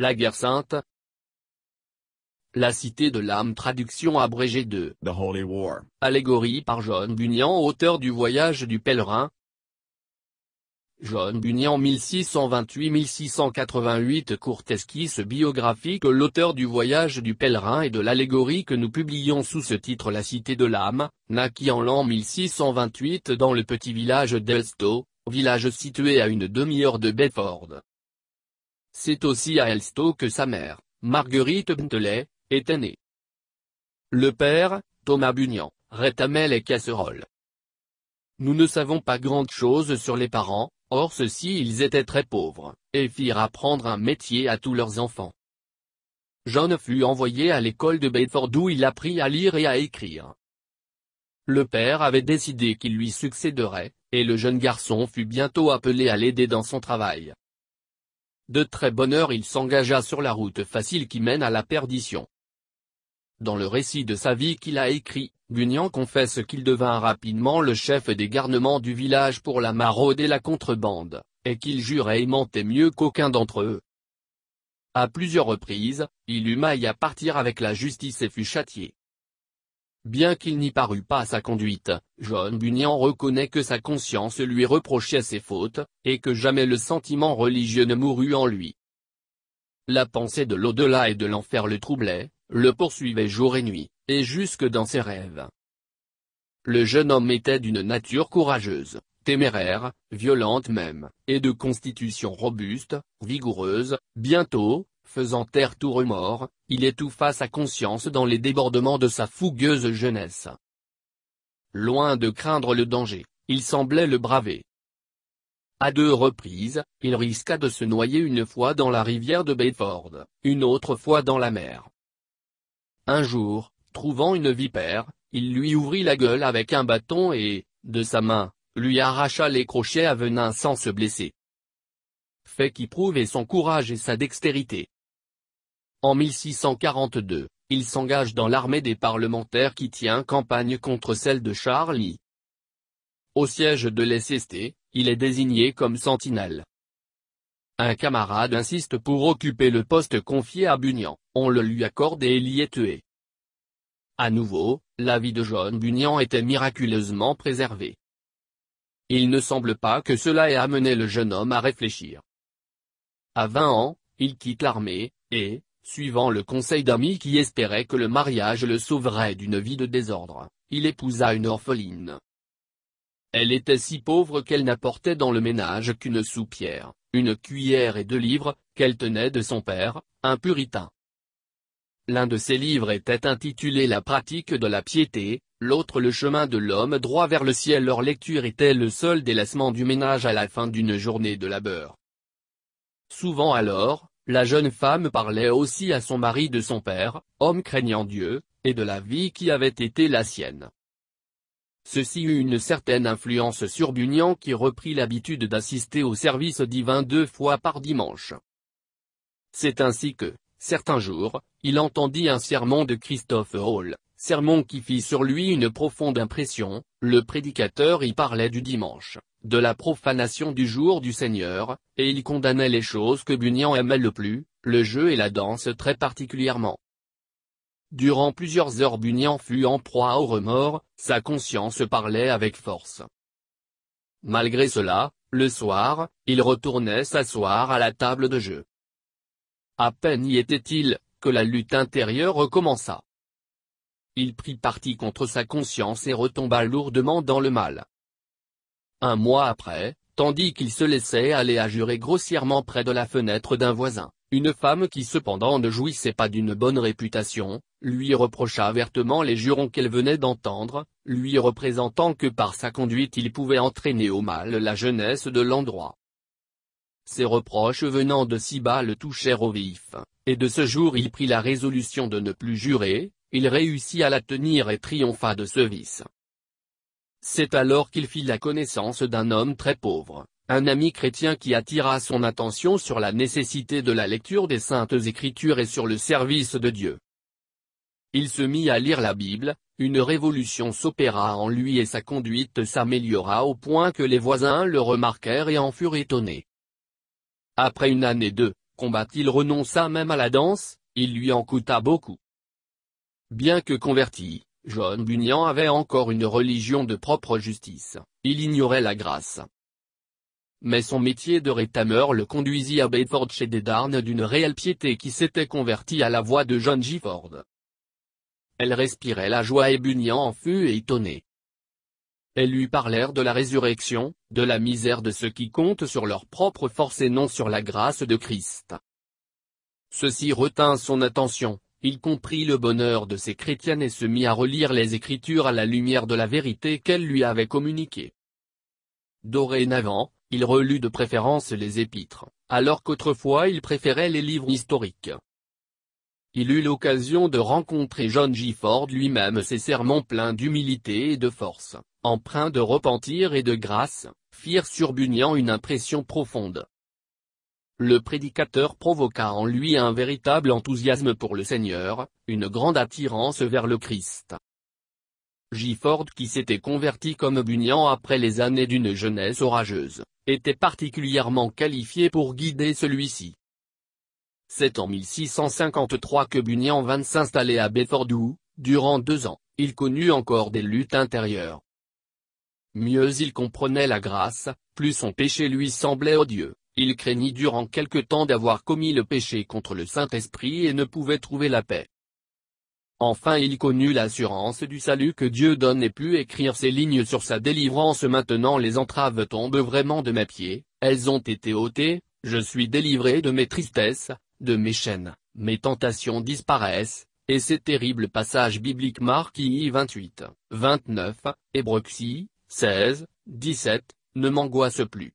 La guerre sainte. La cité de l'âme traduction abrégée de The Holy War. Allégorie par John Bunyan auteur du voyage du pèlerin. John Bunyan 1628-1688 courte esquisse biographique L'auteur du voyage du pèlerin et de l'allégorie que nous publions sous ce titre La cité de l'âme, naquit en l'an 1628 dans le petit village d'Elstow, village situé à une demi-heure de Bedford. C'est aussi à Elstow que sa mère, Marguerite Bentley, était née. Le père, Thomas Bunyan, rétamait les casseroles. Nous ne savons pas grand-chose sur les parents, or ceux-ci ils étaient très pauvres, et firent apprendre un métier à tous leurs enfants. John fut envoyé à l'école de Bedford où il apprit à lire et à écrire. Le père avait décidé qu'il lui succéderait, et le jeune garçon fut bientôt appelé à l'aider dans son travail. De très bonne heure il s'engagea sur la route facile qui mène à la perdition. Dans le récit de sa vie qu'il a écrit, Bunyan confesse qu'il devint rapidement le chef des garnements du village pour la maraude et la contrebande, et qu'il jurait aimanter mieux qu'aucun d'entre eux. À plusieurs reprises, il eut maille à partir avec la justice et fut châtié. Bien qu'il n'y parût pas à sa conduite, John Bunyan reconnaît que sa conscience lui reprochait ses fautes, et que jamais le sentiment religieux ne mourut en lui. La pensée de l'au-delà et de l'enfer le troublait, le poursuivait jour et nuit, et jusque dans ses rêves. Le jeune homme était d'une nature courageuse, téméraire, violente même, et de constitution robuste, vigoureuse, bientôt, faisant taire tout remords, il étouffa sa conscience dans les débordements de sa fougueuse jeunesse. Loin de craindre le danger, il semblait le braver. À deux reprises, il risqua de se noyer une fois dans la rivière de Bedford, une autre fois dans la mer. Un jour, trouvant une vipère, il lui ouvrit la gueule avec un bâton et, de sa main, lui arracha les crochets à venin sans se blesser. Fait qui prouvait son courage et sa dextérité. En 1642, il s'engage dans l'armée des parlementaires qui tient campagne contre celle de Charlie. Au siège de l'SST, il est désigné comme sentinelle. Un camarade insiste pour occuper le poste confié à Bunyan, on le lui accorde et il y est tué. À nouveau, la vie de John Bunyan était miraculeusement préservée. Il ne semble pas que cela ait amené le jeune homme à réfléchir. À 20 ans, il quitte l'armée, et, Suivant le conseil d'amis qui espérait que le mariage le sauverait d'une vie de désordre, il épousa une orpheline. Elle était si pauvre qu'elle n'apportait dans le ménage qu'une soupière, une cuillère et deux livres, qu'elle tenait de son père, un puritain. L'un de ses livres était intitulé La pratique de la piété, l'autre Le chemin de l'homme droit vers le ciel. Leur lecture était le seul délassement du ménage à la fin d'une journée de labeur. Souvent alors, la jeune femme parlait aussi à son mari de son père, homme craignant Dieu, et de la vie qui avait été la sienne. Ceci eut une certaine influence sur Bunyan qui reprit l'habitude d'assister au service divin deux fois par dimanche. C'est ainsi que, certains jours, il entendit un sermon de Christophe Hall, sermon qui fit sur lui une profonde impression, le prédicateur y parlait du dimanche, de la profanation du jour du Seigneur, et il condamnait les choses que Bunyan aimait le plus, le jeu et la danse très particulièrement. Durant plusieurs heures Bunyan fut en proie au remords, sa conscience parlait avec force. Malgré cela, le soir, il retournait s'asseoir à la table de jeu. À peine y était-il, que la lutte intérieure recommença. Il prit parti contre sa conscience et retomba lourdement dans le mal. Un mois après, tandis qu'il se laissait aller à jurer grossièrement près de la fenêtre d'un voisin, une femme qui cependant ne jouissait pas d'une bonne réputation, lui reprocha vertement les jurons qu'elle venait d'entendre, lui représentant que par sa conduite il pouvait entraîner au mal la jeunesse de l'endroit. Ces reproches venant de si bas le touchèrent au vif, et de ce jour il prit la résolution de ne plus jurer, il réussit à la tenir et triompha de ce vice. C'est alors qu'il fit la connaissance d'un homme très pauvre, un ami chrétien qui attira son attention sur la nécessité de la lecture des Saintes Écritures et sur le service de Dieu. Il se mit à lire la Bible, une révolution s'opéra en lui et sa conduite s'améliora au point que les voisins le remarquèrent et en furent étonnés. Après une année de combat il renonça même à la danse, il lui en coûta beaucoup. Bien que converti, John Bunyan avait encore une religion de propre justice, il ignorait la grâce. Mais son métier de rétameur le conduisit à Bedford chez des darnes d'une réelle piété qui s'était convertie à la voix de John Gifford. Elle respirait la joie et Bunyan en fut étonné. Elles lui parlèrent de la résurrection, de la misère de ceux qui comptent sur leur propre force et non sur la grâce de Christ. Ceci retint son attention, il comprit le bonheur de ces chrétiennes et se mit à relire les Écritures à la lumière de la vérité qu'elle lui avait communiquée. Dorénavant, il relut de préférence les Épîtres, alors qu'autrefois il préférait les livres historiques. Il eut l'occasion de rencontrer John Gifford lui-même ses sermons pleins d'humilité et de force, empreints de repentir et de grâce, firent sur Bunyan une impression profonde. Le prédicateur provoqua en lui un véritable enthousiasme pour le Seigneur, une grande attirance vers le Christ. Gifford qui s'était converti comme Bunyan après les années d'une jeunesse orageuse, était particulièrement qualifié pour guider celui-ci. C'est en 1653 que Bunyan vint s'installer à Bedford où, durant deux ans, il connut encore des luttes intérieures. Mieux il comprenait la grâce, plus son péché lui semblait odieux. Il craignit durant quelque temps d'avoir commis le péché contre le Saint-Esprit et ne pouvait trouver la paix. Enfin il connut l'assurance du salut que Dieu donne et put écrire ses lignes sur sa délivrance maintenant les entraves tombent vraiment de mes pieds, elles ont été ôtées, je suis délivré de mes tristesses, de mes chaînes, mes tentations disparaissent, et ces terribles passages bibliques Marc 28, 29, et 6, 16, 17, ne m'angoissent plus.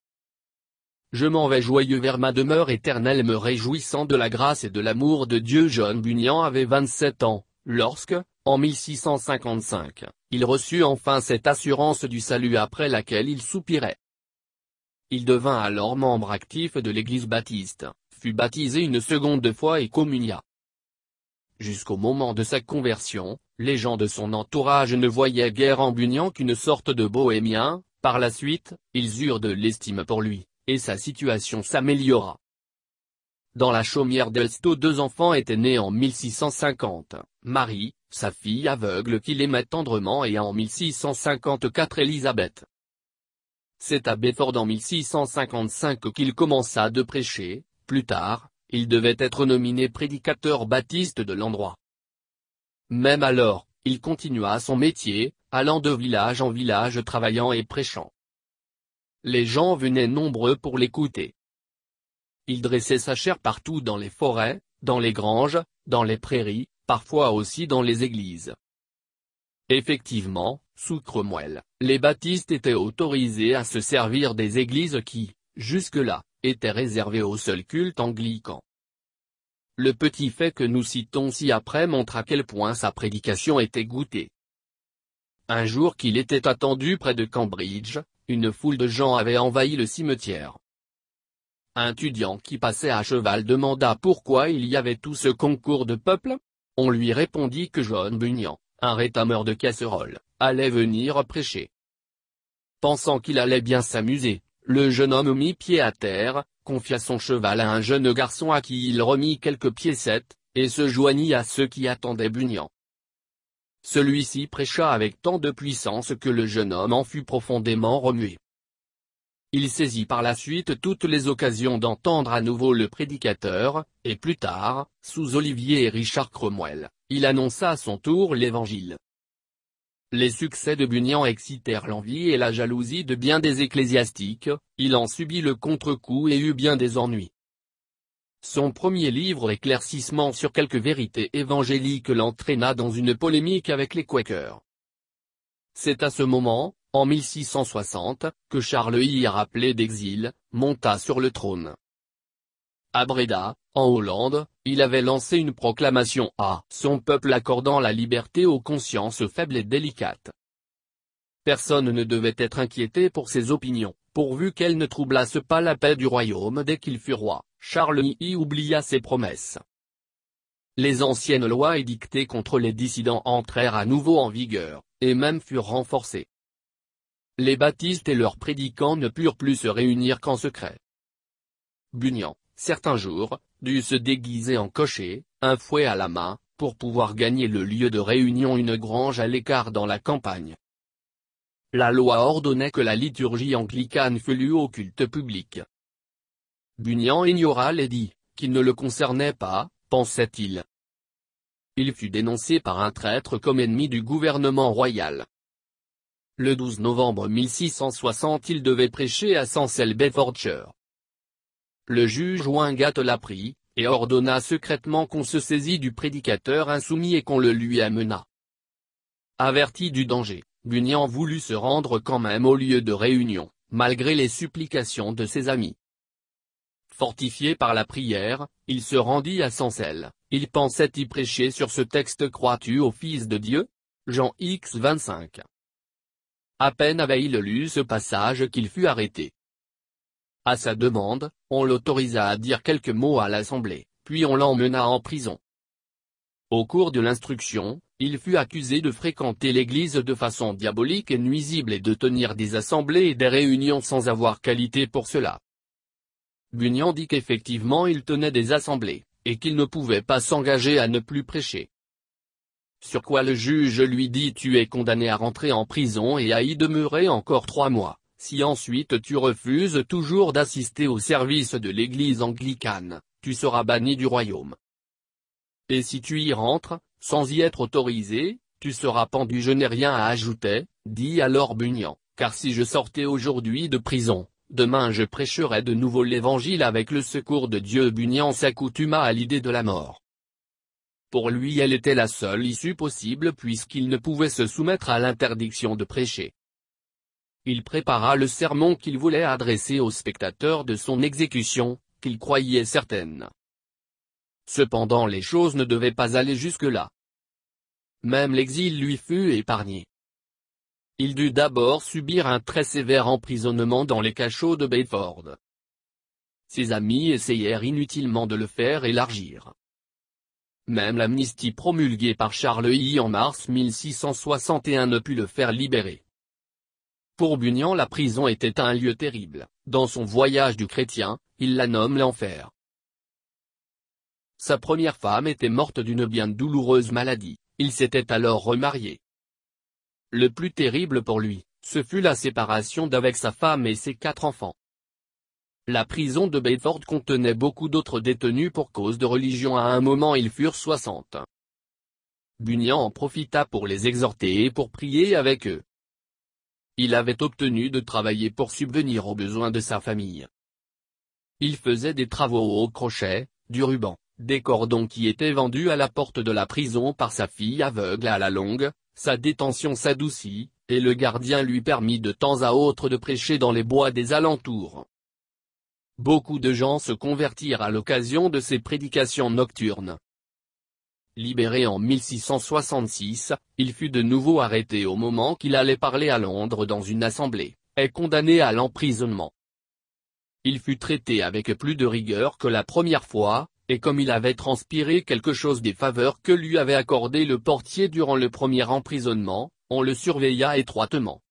Je m'en vais joyeux vers ma demeure éternelle me réjouissant de la grâce et de l'amour de Dieu John Bunyan avait 27 ans, lorsque, en 1655, il reçut enfin cette assurance du salut après laquelle il soupirait. Il devint alors membre actif de l'église baptiste, fut baptisé une seconde fois et communia. Jusqu'au moment de sa conversion, les gens de son entourage ne voyaient guère en Bunyan qu'une sorte de bohémien, par la suite, ils eurent de l'estime pour lui et sa situation s'améliora. Dans la chaumière d'Elsto deux enfants étaient nés en 1650, Marie, sa fille aveugle qu'il aimait tendrement et en 1654 Élisabeth. C'est à Bedford en 1655 qu'il commença de prêcher, plus tard, il devait être nominé prédicateur baptiste de l'endroit. Même alors, il continua son métier, allant de village en village travaillant et prêchant. Les gens venaient nombreux pour l'écouter. Il dressait sa chair partout dans les forêts, dans les granges, dans les prairies, parfois aussi dans les églises. Effectivement, sous Cromwell, les baptistes étaient autorisés à se servir des églises qui, jusque-là, étaient réservées au seul culte anglican. Le petit fait que nous citons ci-après montre à quel point sa prédication était goûtée. Un jour qu'il était attendu près de Cambridge, une foule de gens avait envahi le cimetière. Un étudiant qui passait à cheval demanda pourquoi il y avait tout ce concours de peuple. On lui répondit que John Bunyan, un rétameur de casseroles, allait venir prêcher. Pensant qu'il allait bien s'amuser, le jeune homme mit pied à terre, confia son cheval à un jeune garçon à qui il remit quelques piécettes, et se joignit à ceux qui attendaient Bunyan. Celui-ci prêcha avec tant de puissance que le jeune homme en fut profondément remué. Il saisit par la suite toutes les occasions d'entendre à nouveau le prédicateur, et plus tard, sous Olivier et Richard Cromwell, il annonça à son tour l'Évangile. Les succès de Bunyan excitèrent l'envie et la jalousie de bien des ecclésiastiques, il en subit le contre-coup et eut bien des ennuis. Son premier livre Éclaircissement sur quelques vérités évangéliques l'entraîna dans une polémique avec les Quakers. C'est à ce moment, en 1660, que Charles I, rappelé d'exil, monta sur le trône. À Breda, en Hollande, il avait lancé une proclamation à son peuple accordant la liberté aux consciences faibles et délicates. Personne ne devait être inquiété pour ses opinions, pourvu qu'elle ne troublasse pas la paix du royaume dès qu'il fut roi, Charles y oublia ses promesses. Les anciennes lois édictées contre les dissidents entrèrent à nouveau en vigueur, et même furent renforcées. Les baptistes et leurs prédicants ne purent plus se réunir qu'en secret. Bunyan, certains jours, dut se déguiser en cocher, un fouet à la main, pour pouvoir gagner le lieu de réunion une grange à l'écart dans la campagne la loi ordonnait que la liturgie anglicane fût lue au culte public. Bunyan ignora les qui ne le concernait pas, pensait-il. Il fut dénoncé par un traître comme ennemi du gouvernement royal. Le 12 novembre 1660 il devait prêcher à Sancel Bedfordshire. Le juge Wingate l'apprit, et ordonna secrètement qu'on se saisît du prédicateur insoumis et qu'on le lui amena. Averti du danger, Bunyan voulut se rendre quand même au lieu de réunion, malgré les supplications de ses amis. Fortifié par la prière, il se rendit à Sancel, il pensait y prêcher sur ce texte Crois-tu au Fils de Dieu Jean X 25. À peine avait-il lu ce passage qu'il fut arrêté. À sa demande, on l'autorisa à dire quelques mots à l'assemblée, puis on l'emmena en prison. Au cours de l'instruction, il fut accusé de fréquenter l'Église de façon diabolique et nuisible et de tenir des assemblées et des réunions sans avoir qualité pour cela. Bunyan dit qu'effectivement il tenait des assemblées, et qu'il ne pouvait pas s'engager à ne plus prêcher. Sur quoi le juge lui dit tu es condamné à rentrer en prison et à y demeurer encore trois mois, si ensuite tu refuses toujours d'assister au service de l'Église anglicane, tu seras banni du royaume. Et si tu y rentres, sans y être autorisé, tu seras pendu je n'ai rien à ajouter, dit alors Bunyan, car si je sortais aujourd'hui de prison, demain je prêcherais de nouveau l'évangile avec le secours de Dieu Bunyan s'accoutuma à l'idée de la mort. Pour lui elle était la seule issue possible puisqu'il ne pouvait se soumettre à l'interdiction de prêcher. Il prépara le sermon qu'il voulait adresser aux spectateurs de son exécution, qu'il croyait certaine. Cependant les choses ne devaient pas aller jusque-là. Même l'exil lui fut épargné. Il dut d'abord subir un très sévère emprisonnement dans les cachots de Bedford. Ses amis essayèrent inutilement de le faire élargir. Même l'amnistie promulguée par Charles I en mars 1661 ne put le faire libérer. Pour Bunyan la prison était un lieu terrible, dans son voyage du chrétien, il la nomme l'enfer. Sa première femme était morte d'une bien douloureuse maladie, il s'était alors remarié. Le plus terrible pour lui, ce fut la séparation d'avec sa femme et ses quatre enfants. La prison de Bedford contenait beaucoup d'autres détenus pour cause de religion à un moment ils furent soixante. Bunyan en profita pour les exhorter et pour prier avec eux. Il avait obtenu de travailler pour subvenir aux besoins de sa famille. Il faisait des travaux au crochet, du ruban, des cordons qui étaient vendus à la porte de la prison par sa fille aveugle à la longue, sa détention s'adoucit, et le gardien lui permit de temps à autre de prêcher dans les bois des alentours. Beaucoup de gens se convertirent à l'occasion de ses prédications nocturnes. Libéré en 1666, il fut de nouveau arrêté au moment qu'il allait parler à Londres dans une assemblée, et condamné à l'emprisonnement. Il fut traité avec plus de rigueur que la première fois, et comme il avait transpiré quelque chose des faveurs que lui avait accordé le portier durant le premier emprisonnement, on le surveilla étroitement.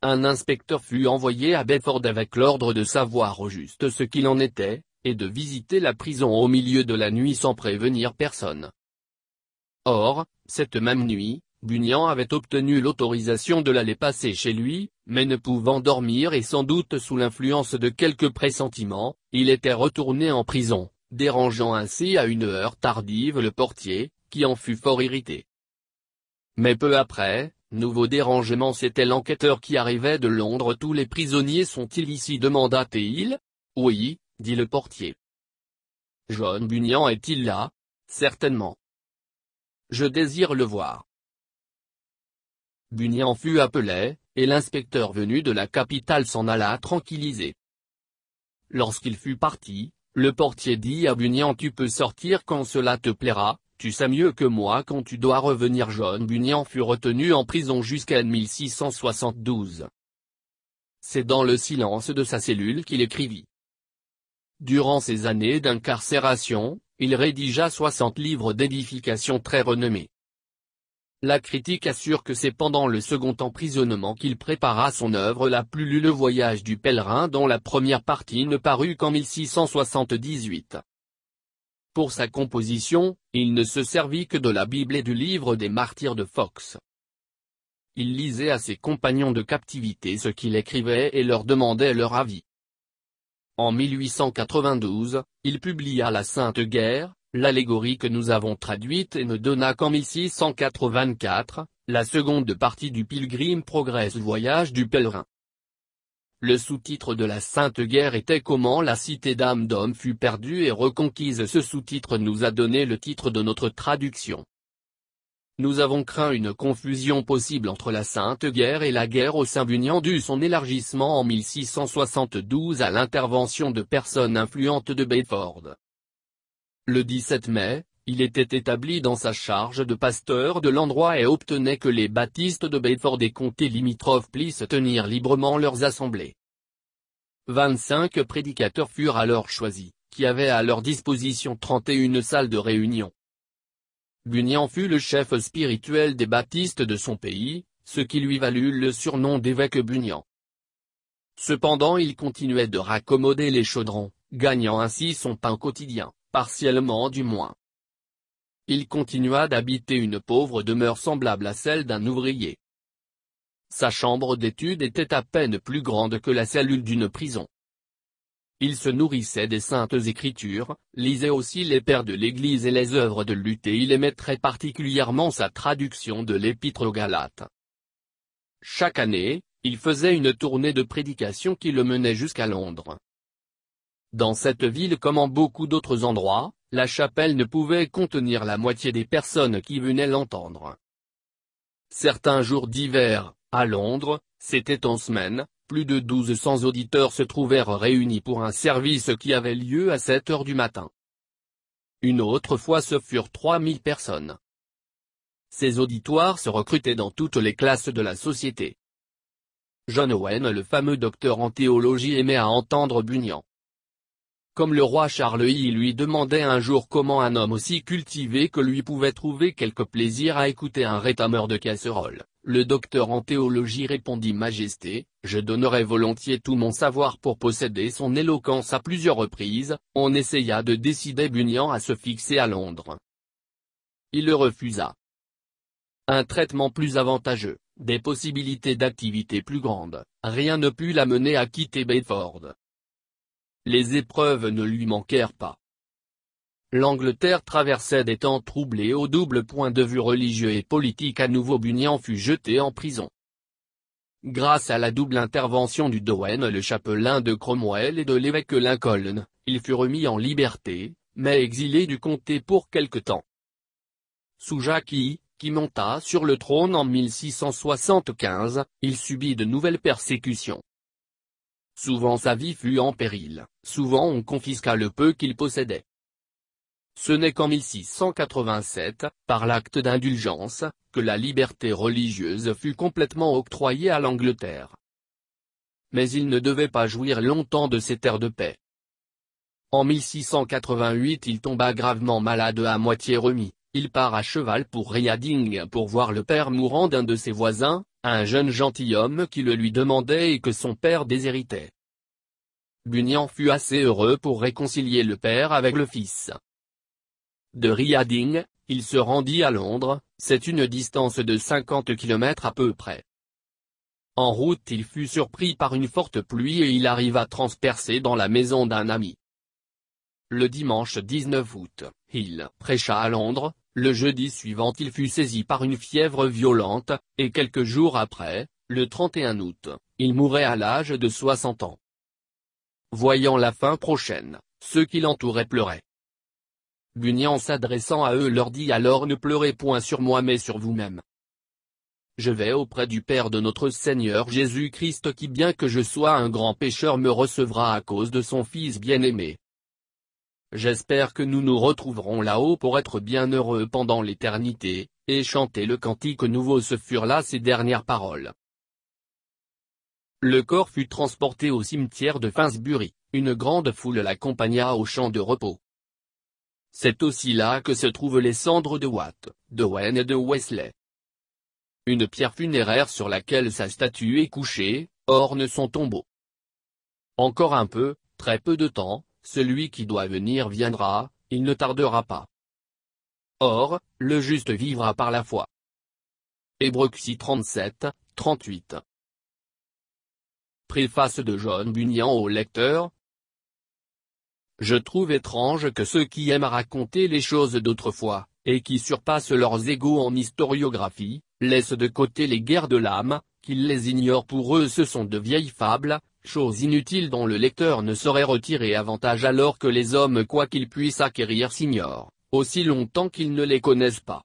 Un inspecteur fut envoyé à Bedford avec l'ordre de savoir au juste ce qu'il en était, et de visiter la prison au milieu de la nuit sans prévenir personne. Or, cette même nuit, Bunyan avait obtenu l'autorisation de l'aller passer chez lui, mais ne pouvant dormir et sans doute sous l'influence de quelques pressentiments, il était retourné en prison dérangeant ainsi à une heure tardive le portier, qui en fut fort irrité. Mais peu après, nouveau dérangement c'était l'enquêteur qui arrivait de Londres tous les prisonniers sont-ils ici demanda-t-il. Oui, dit le portier. John Bunyan est-il là Certainement. Je désire le voir. Bunyan fut appelé, et l'inspecteur venu de la capitale s'en alla tranquillisé. Lorsqu'il fut parti, le portier dit à Bunyan tu peux sortir quand cela te plaira, tu sais mieux que moi quand tu dois revenir John Bunyan fut retenu en prison jusqu'à 1672. C'est dans le silence de sa cellule qu'il écrivit. Durant ses années d'incarcération, il rédigea 60 livres d'édification très renommés. La critique assure que c'est pendant le second emprisonnement qu'il prépara son œuvre la plus lue Le Voyage du pèlerin dont la première partie ne parut qu'en 1678. Pour sa composition, il ne se servit que de la Bible et du livre des martyrs de Fox. Il lisait à ses compagnons de captivité ce qu'il écrivait et leur demandait leur avis. En 1892, il publia La Sainte Guerre, L'allégorie que nous avons traduite et ne donna qu'en 1684, la seconde partie du Pilgrim Progress Voyage du pèlerin. Le sous-titre de la Sainte Guerre était Comment la cité d'âme d'homme fut perdue et reconquise Ce sous-titre nous a donné le titre de notre traduction. Nous avons craint une confusion possible entre la Sainte Guerre et la guerre au saint union dû son élargissement en 1672 à l'intervention de personnes influentes de Bedford. Le 17 mai, il était établi dans sa charge de pasteur de l'endroit et obtenait que les baptistes de Bedford et comtés limitrophes puissent tenir librement leurs assemblées. 25 prédicateurs furent alors choisis, qui avaient à leur disposition 31 salles de réunion. Bunyan fut le chef spirituel des baptistes de son pays, ce qui lui valut le surnom d'évêque Bunyan. Cependant il continuait de raccommoder les chaudrons, gagnant ainsi son pain quotidien, partiellement du moins. Il continua d'habiter une pauvre demeure semblable à celle d'un ouvrier. Sa chambre d'étude était à peine plus grande que la cellule d'une prison. Il se nourrissait des saintes écritures, lisait aussi les pères de l'Église et les œuvres de Luth et il aimait très particulièrement sa traduction de l'Épître aux Galates. Chaque année, il faisait une tournée de prédication qui le menait jusqu'à Londres. Dans cette ville comme en beaucoup d'autres endroits, la chapelle ne pouvait contenir la moitié des personnes qui venaient l'entendre. Certains jours d'hiver, à Londres, c'était en semaine, plus de 1200 auditeurs se trouvèrent réunis pour un service qui avait lieu à 7 heures du matin. Une autre fois ce furent 3000 personnes. Ces auditoires se recrutaient dans toutes les classes de la société. John Owen le fameux docteur en théologie aimait à entendre Bunyan comme le roi Charles I lui demandait un jour comment un homme aussi cultivé que lui pouvait trouver quelque plaisir à écouter un rétameur de casserole, le docteur en théologie répondit Majesté, je donnerais volontiers tout mon savoir pour posséder son éloquence à plusieurs reprises, on essaya de décider Bunyan à se fixer à Londres. Il le refusa. Un traitement plus avantageux, des possibilités d'activité plus grandes, rien ne put l'amener à quitter Bedford les épreuves ne lui manquèrent pas. L'Angleterre traversait des temps troublés au double point de vue religieux et politique à nouveau Bunyan fut jeté en prison. Grâce à la double intervention du Dowen le chapelain de Cromwell et de l'évêque Lincoln, il fut remis en liberté, mais exilé du comté pour quelque temps. Sous Jackie, qui monta sur le trône en 1675, il subit de nouvelles persécutions. Souvent sa vie fut en péril, souvent on confisqua le peu qu'il possédait. Ce n'est qu'en 1687, par l'acte d'indulgence, que la liberté religieuse fut complètement octroyée à l'Angleterre. Mais il ne devait pas jouir longtemps de ses terres de paix. En 1688 il tomba gravement malade à moitié remis, il part à cheval pour Riading pour voir le père mourant d'un de ses voisins, un jeune gentilhomme qui le lui demandait et que son père déshéritait. Bunyan fut assez heureux pour réconcilier le père avec le fils. De Riading, il se rendit à Londres, c'est une distance de 50 km à peu près. En route il fut surpris par une forte pluie et il arriva transpercé dans la maison d'un ami. Le dimanche 19 août, il prêcha à Londres, le jeudi suivant il fut saisi par une fièvre violente, et quelques jours après, le 31 août, il mourait à l'âge de 60 ans. Voyant la fin prochaine, ceux qui l'entouraient pleuraient. Bunyan s'adressant à eux leur dit alors ne pleurez point sur moi mais sur vous-même. Je vais auprès du Père de notre Seigneur Jésus-Christ qui bien que je sois un grand pécheur me recevra à cause de son Fils bien-aimé. J'espère que nous nous retrouverons là-haut pour être bien heureux pendant l'éternité, et chanter le cantique nouveau ce furent là ses dernières paroles. Le corps fut transporté au cimetière de Finsbury, une grande foule l'accompagna au champ de repos. C'est aussi là que se trouvent les cendres de Watt, de Wayne et de Wesley. Une pierre funéraire sur laquelle sa statue est couchée, orne son tombeau. Encore un peu, très peu de temps, celui qui doit venir viendra, il ne tardera pas. Or, le juste vivra par la foi. Hébreux 37, 38 Préface de John Bunyan au lecteur Je trouve étrange que ceux qui aiment raconter les choses d'autrefois, et qui surpassent leurs égaux en historiographie, laissent de côté les guerres de l'âme, qu'ils les ignorent pour eux ce sont de vieilles fables, chose inutile dont le lecteur ne saurait retirer avantage alors que les hommes quoi qu'ils puissent acquérir s'ignorent, aussi longtemps qu'ils ne les connaissent pas.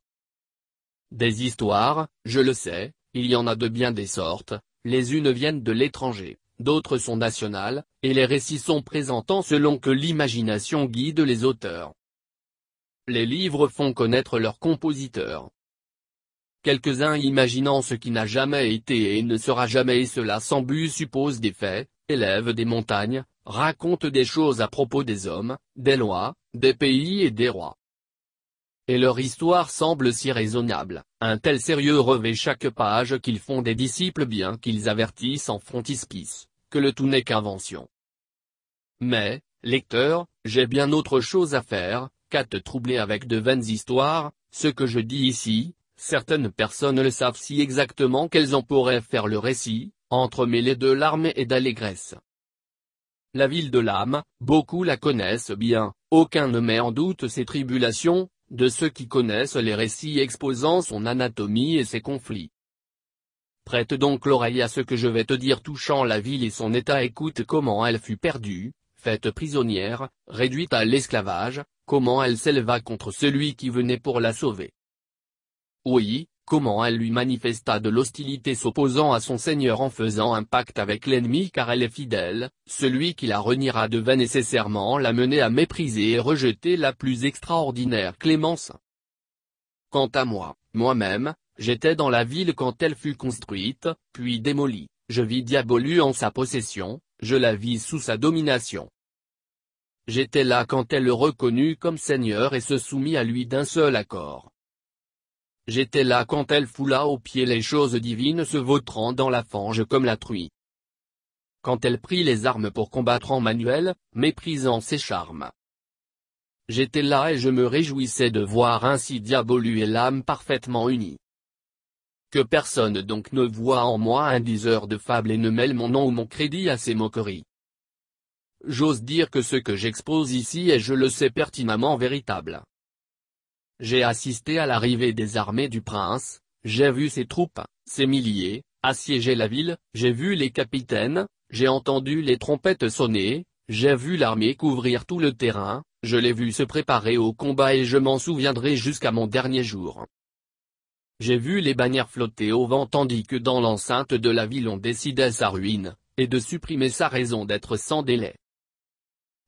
Des histoires, je le sais, il y en a de bien des sortes, les unes viennent de l'étranger, d'autres sont nationales, et les récits sont présentants selon que l'imagination guide les auteurs. Les livres font connaître leurs compositeurs, quelques-uns imaginant ce qui n'a jamais été et ne sera jamais et cela sans but suppose des faits, élève des montagnes, racontent des choses à propos des hommes, des lois, des pays et des rois. Et leur histoire semble si raisonnable, un tel sérieux revêt chaque page qu'ils font des disciples bien qu'ils avertissent en frontispice, que le tout n'est qu'invention. Mais, lecteur, j'ai bien autre chose à faire, qu'à te troubler avec de vaines histoires, ce que je dis ici, certaines personnes le savent si exactement qu'elles en pourraient faire le récit, entremêlé de larmes et d'allégresse. La ville de l'âme, beaucoup la connaissent bien, aucun ne met en doute ses tribulations, de ceux qui connaissent les récits exposant son anatomie et ses conflits. Prête donc l'oreille à ce que je vais te dire touchant la ville et son état écoute comment elle fut perdue, faite prisonnière, réduite à l'esclavage, comment elle s'éleva contre celui qui venait pour la sauver. Oui, comment elle lui manifesta de l'hostilité s'opposant à son Seigneur en faisant un pacte avec l'ennemi car elle est fidèle, celui qui la reniera devait nécessairement la mener à mépriser et rejeter la plus extraordinaire clémence. Quant à moi, moi-même, j'étais dans la ville quand elle fut construite, puis démolie, je vis Diabolu en sa possession, je la vis sous sa domination. J'étais là quand elle le reconnut comme Seigneur et se soumit à lui d'un seul accord. J'étais là quand elle foula aux pieds les choses divines se vautrant dans la fange comme la truie. Quand elle prit les armes pour combattre en manuel, méprisant ses charmes. J'étais là et je me réjouissais de voir ainsi diaboluer et l'âme parfaitement unie. Que personne donc ne voit en moi un diseur de fable et ne mêle mon nom ou mon crédit à ses moqueries. J'ose dire que ce que j'expose ici est je le sais pertinemment véritable. J'ai assisté à l'arrivée des armées du prince, j'ai vu ses troupes, ses milliers, assiéger la ville, j'ai vu les capitaines, j'ai entendu les trompettes sonner, j'ai vu l'armée couvrir tout le terrain, je l'ai vu se préparer au combat et je m'en souviendrai jusqu'à mon dernier jour. J'ai vu les bannières flotter au vent tandis que dans l'enceinte de la ville on décidait sa ruine, et de supprimer sa raison d'être sans délai.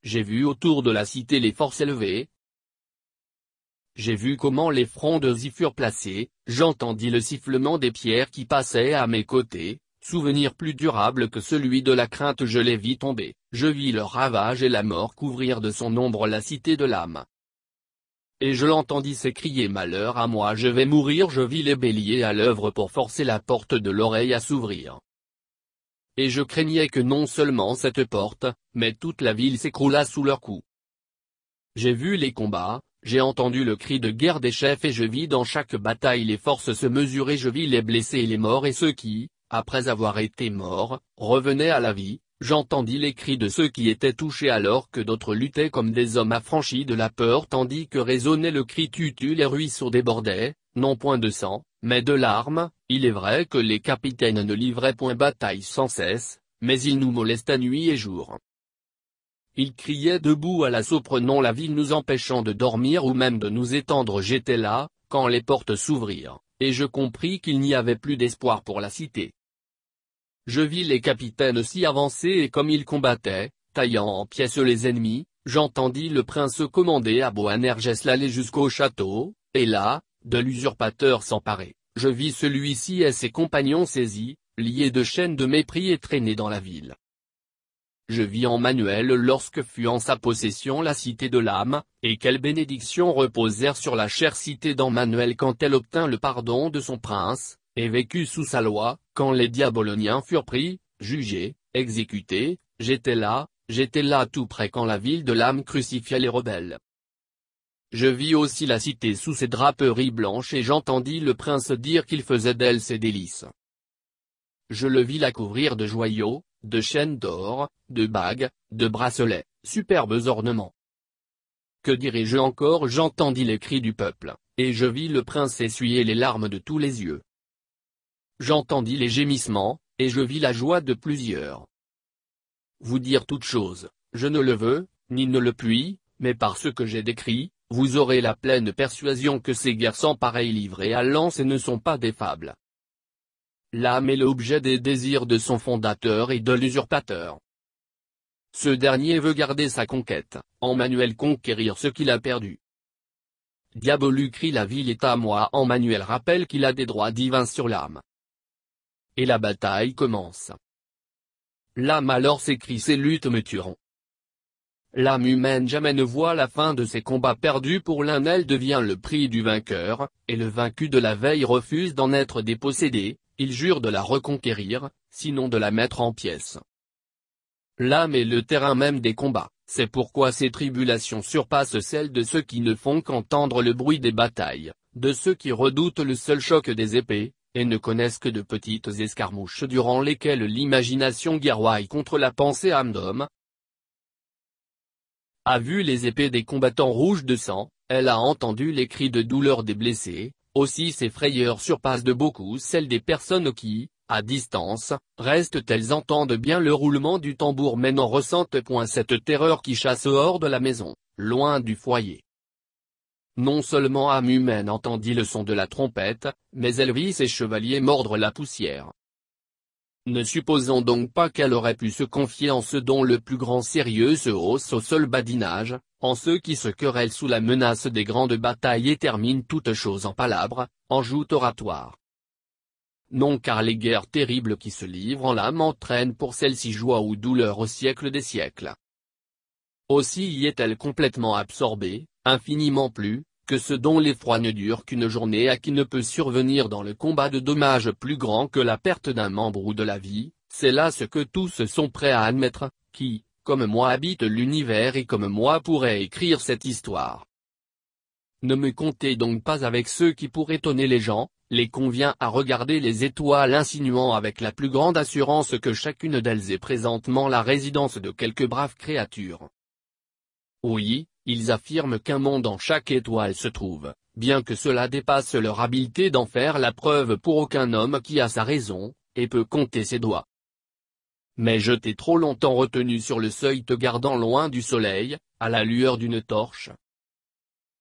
J'ai vu autour de la cité les forces élevées, j'ai vu comment les frondes y furent placées, j'entendis le sifflement des pierres qui passaient à mes côtés, souvenir plus durable que celui de la crainte je les vis tomber, je vis leur ravage et la mort couvrir de son ombre la cité de l'âme. Et je l'entendis s'écrier malheur à moi je vais mourir je vis les béliers à l'œuvre pour forcer la porte de l'oreille à s'ouvrir. Et je craignais que non seulement cette porte, mais toute la ville s'écroulât sous leurs coups. J'ai vu les combats, j'ai entendu le cri de guerre des chefs et je vis dans chaque bataille les forces se mesurer je vis les blessés et les morts et ceux qui, après avoir été morts, revenaient à la vie, j'entendis les cris de ceux qui étaient touchés alors que d'autres luttaient comme des hommes affranchis de la peur tandis que résonnait le cri tutu les ruisseaux débordaient, non point de sang, mais de larmes, il est vrai que les capitaines ne livraient point bataille sans cesse, mais ils nous molestaient nuit et jour. Il criait debout à la prenant la ville nous empêchant de dormir ou même de nous étendre j'étais là, quand les portes s'ouvrirent, et je compris qu'il n'y avait plus d'espoir pour la cité. Je vis les capitaines s'y avancer et comme ils combattaient, taillant en pièces les ennemis, j'entendis le prince commander à Boanerges l'aller jusqu'au château, et là, de l'usurpateur s'emparer, je vis celui-ci et ses compagnons saisis, liés de chaînes de mépris et traînés dans la ville. Je vis en Manuel lorsque fut en sa possession la cité de l'âme, et quelles bénédictions reposèrent sur la chère cité d'Emmanuel quand elle obtint le pardon de son prince, et vécut sous sa loi, quand les diaboloniens furent pris, jugés, exécutés, j'étais là, j'étais là tout près quand la ville de l'âme crucifia les rebelles. Je vis aussi la cité sous ses draperies blanches et j'entendis le prince dire qu'il faisait d'elle ses délices. Je le vis la couvrir de joyaux, de chaînes d'or, de bagues, de bracelets, superbes ornements. Que dirai je encore J'entendis les cris du peuple, et je vis le prince essuyer les larmes de tous les yeux. J'entendis les gémissements, et je vis la joie de plusieurs. Vous dire toute chose, je ne le veux, ni ne le puis, mais par ce que j'ai décrit, vous aurez la pleine persuasion que ces garçons pareils livrés à lance ne sont pas des fables. L'âme est l'objet des désirs de son fondateur et de l'usurpateur. Ce dernier veut garder sa conquête, en manuel conquérir ce qu'il a perdu. Diabolu crie la ville est à moi en manuel rappelle qu'il a des droits divins sur l'âme. Et la bataille commence. L'âme alors s'écrit ses luttes me tueront. L'âme humaine jamais ne voit la fin de ses combats perdus pour l'un elle devient le prix du vainqueur, et le vaincu de la veille refuse d'en être dépossédé, il jure de la reconquérir, sinon de la mettre en pièces. L'âme est le terrain même des combats, c'est pourquoi ces tribulations surpassent celles de ceux qui ne font qu'entendre le bruit des batailles, de ceux qui redoutent le seul choc des épées, et ne connaissent que de petites escarmouches durant lesquelles l'imagination guerroie contre la pensée âme d'homme, a vu les épées des combattants rouges de sang, elle a entendu les cris de douleur des blessés, aussi ces frayeurs surpassent de beaucoup celles des personnes qui, à distance, restent elles entendent bien le roulement du tambour mais n'en ressentent point cette terreur qui chasse hors de la maison, loin du foyer. Non seulement âme humaine entendit le son de la trompette, mais elle vit ses chevaliers mordre la poussière, ne supposons donc pas qu'elle aurait pu se confier en ce dont le plus grand sérieux se hausse au seul badinage, en ceux qui se querellent sous la menace des grandes batailles et terminent toutes choses en palabres, en joute oratoire. Non car les guerres terribles qui se livrent en l'âme entraînent pour celles-ci joie ou douleur au siècle des siècles. Aussi y est-elle complètement absorbée, infiniment plus, que ce dont l'effroi ne dure qu'une journée à qui ne peut survenir dans le combat de dommages plus grands que la perte d'un membre ou de la vie, c'est là ce que tous sont prêts à admettre, qui, comme moi habite l'univers et comme moi pourrait écrire cette histoire. Ne me comptez donc pas avec ceux qui pour étonner les gens, les convient à regarder les étoiles insinuant avec la plus grande assurance que chacune d'elles est présentement la résidence de quelques braves créatures. Oui, ils affirment qu'un monde en chaque étoile se trouve, bien que cela dépasse leur habileté d'en faire la preuve pour aucun homme qui a sa raison, et peut compter ses doigts. Mais je t'ai trop longtemps retenu sur le seuil te gardant loin du soleil, à la lueur d'une torche.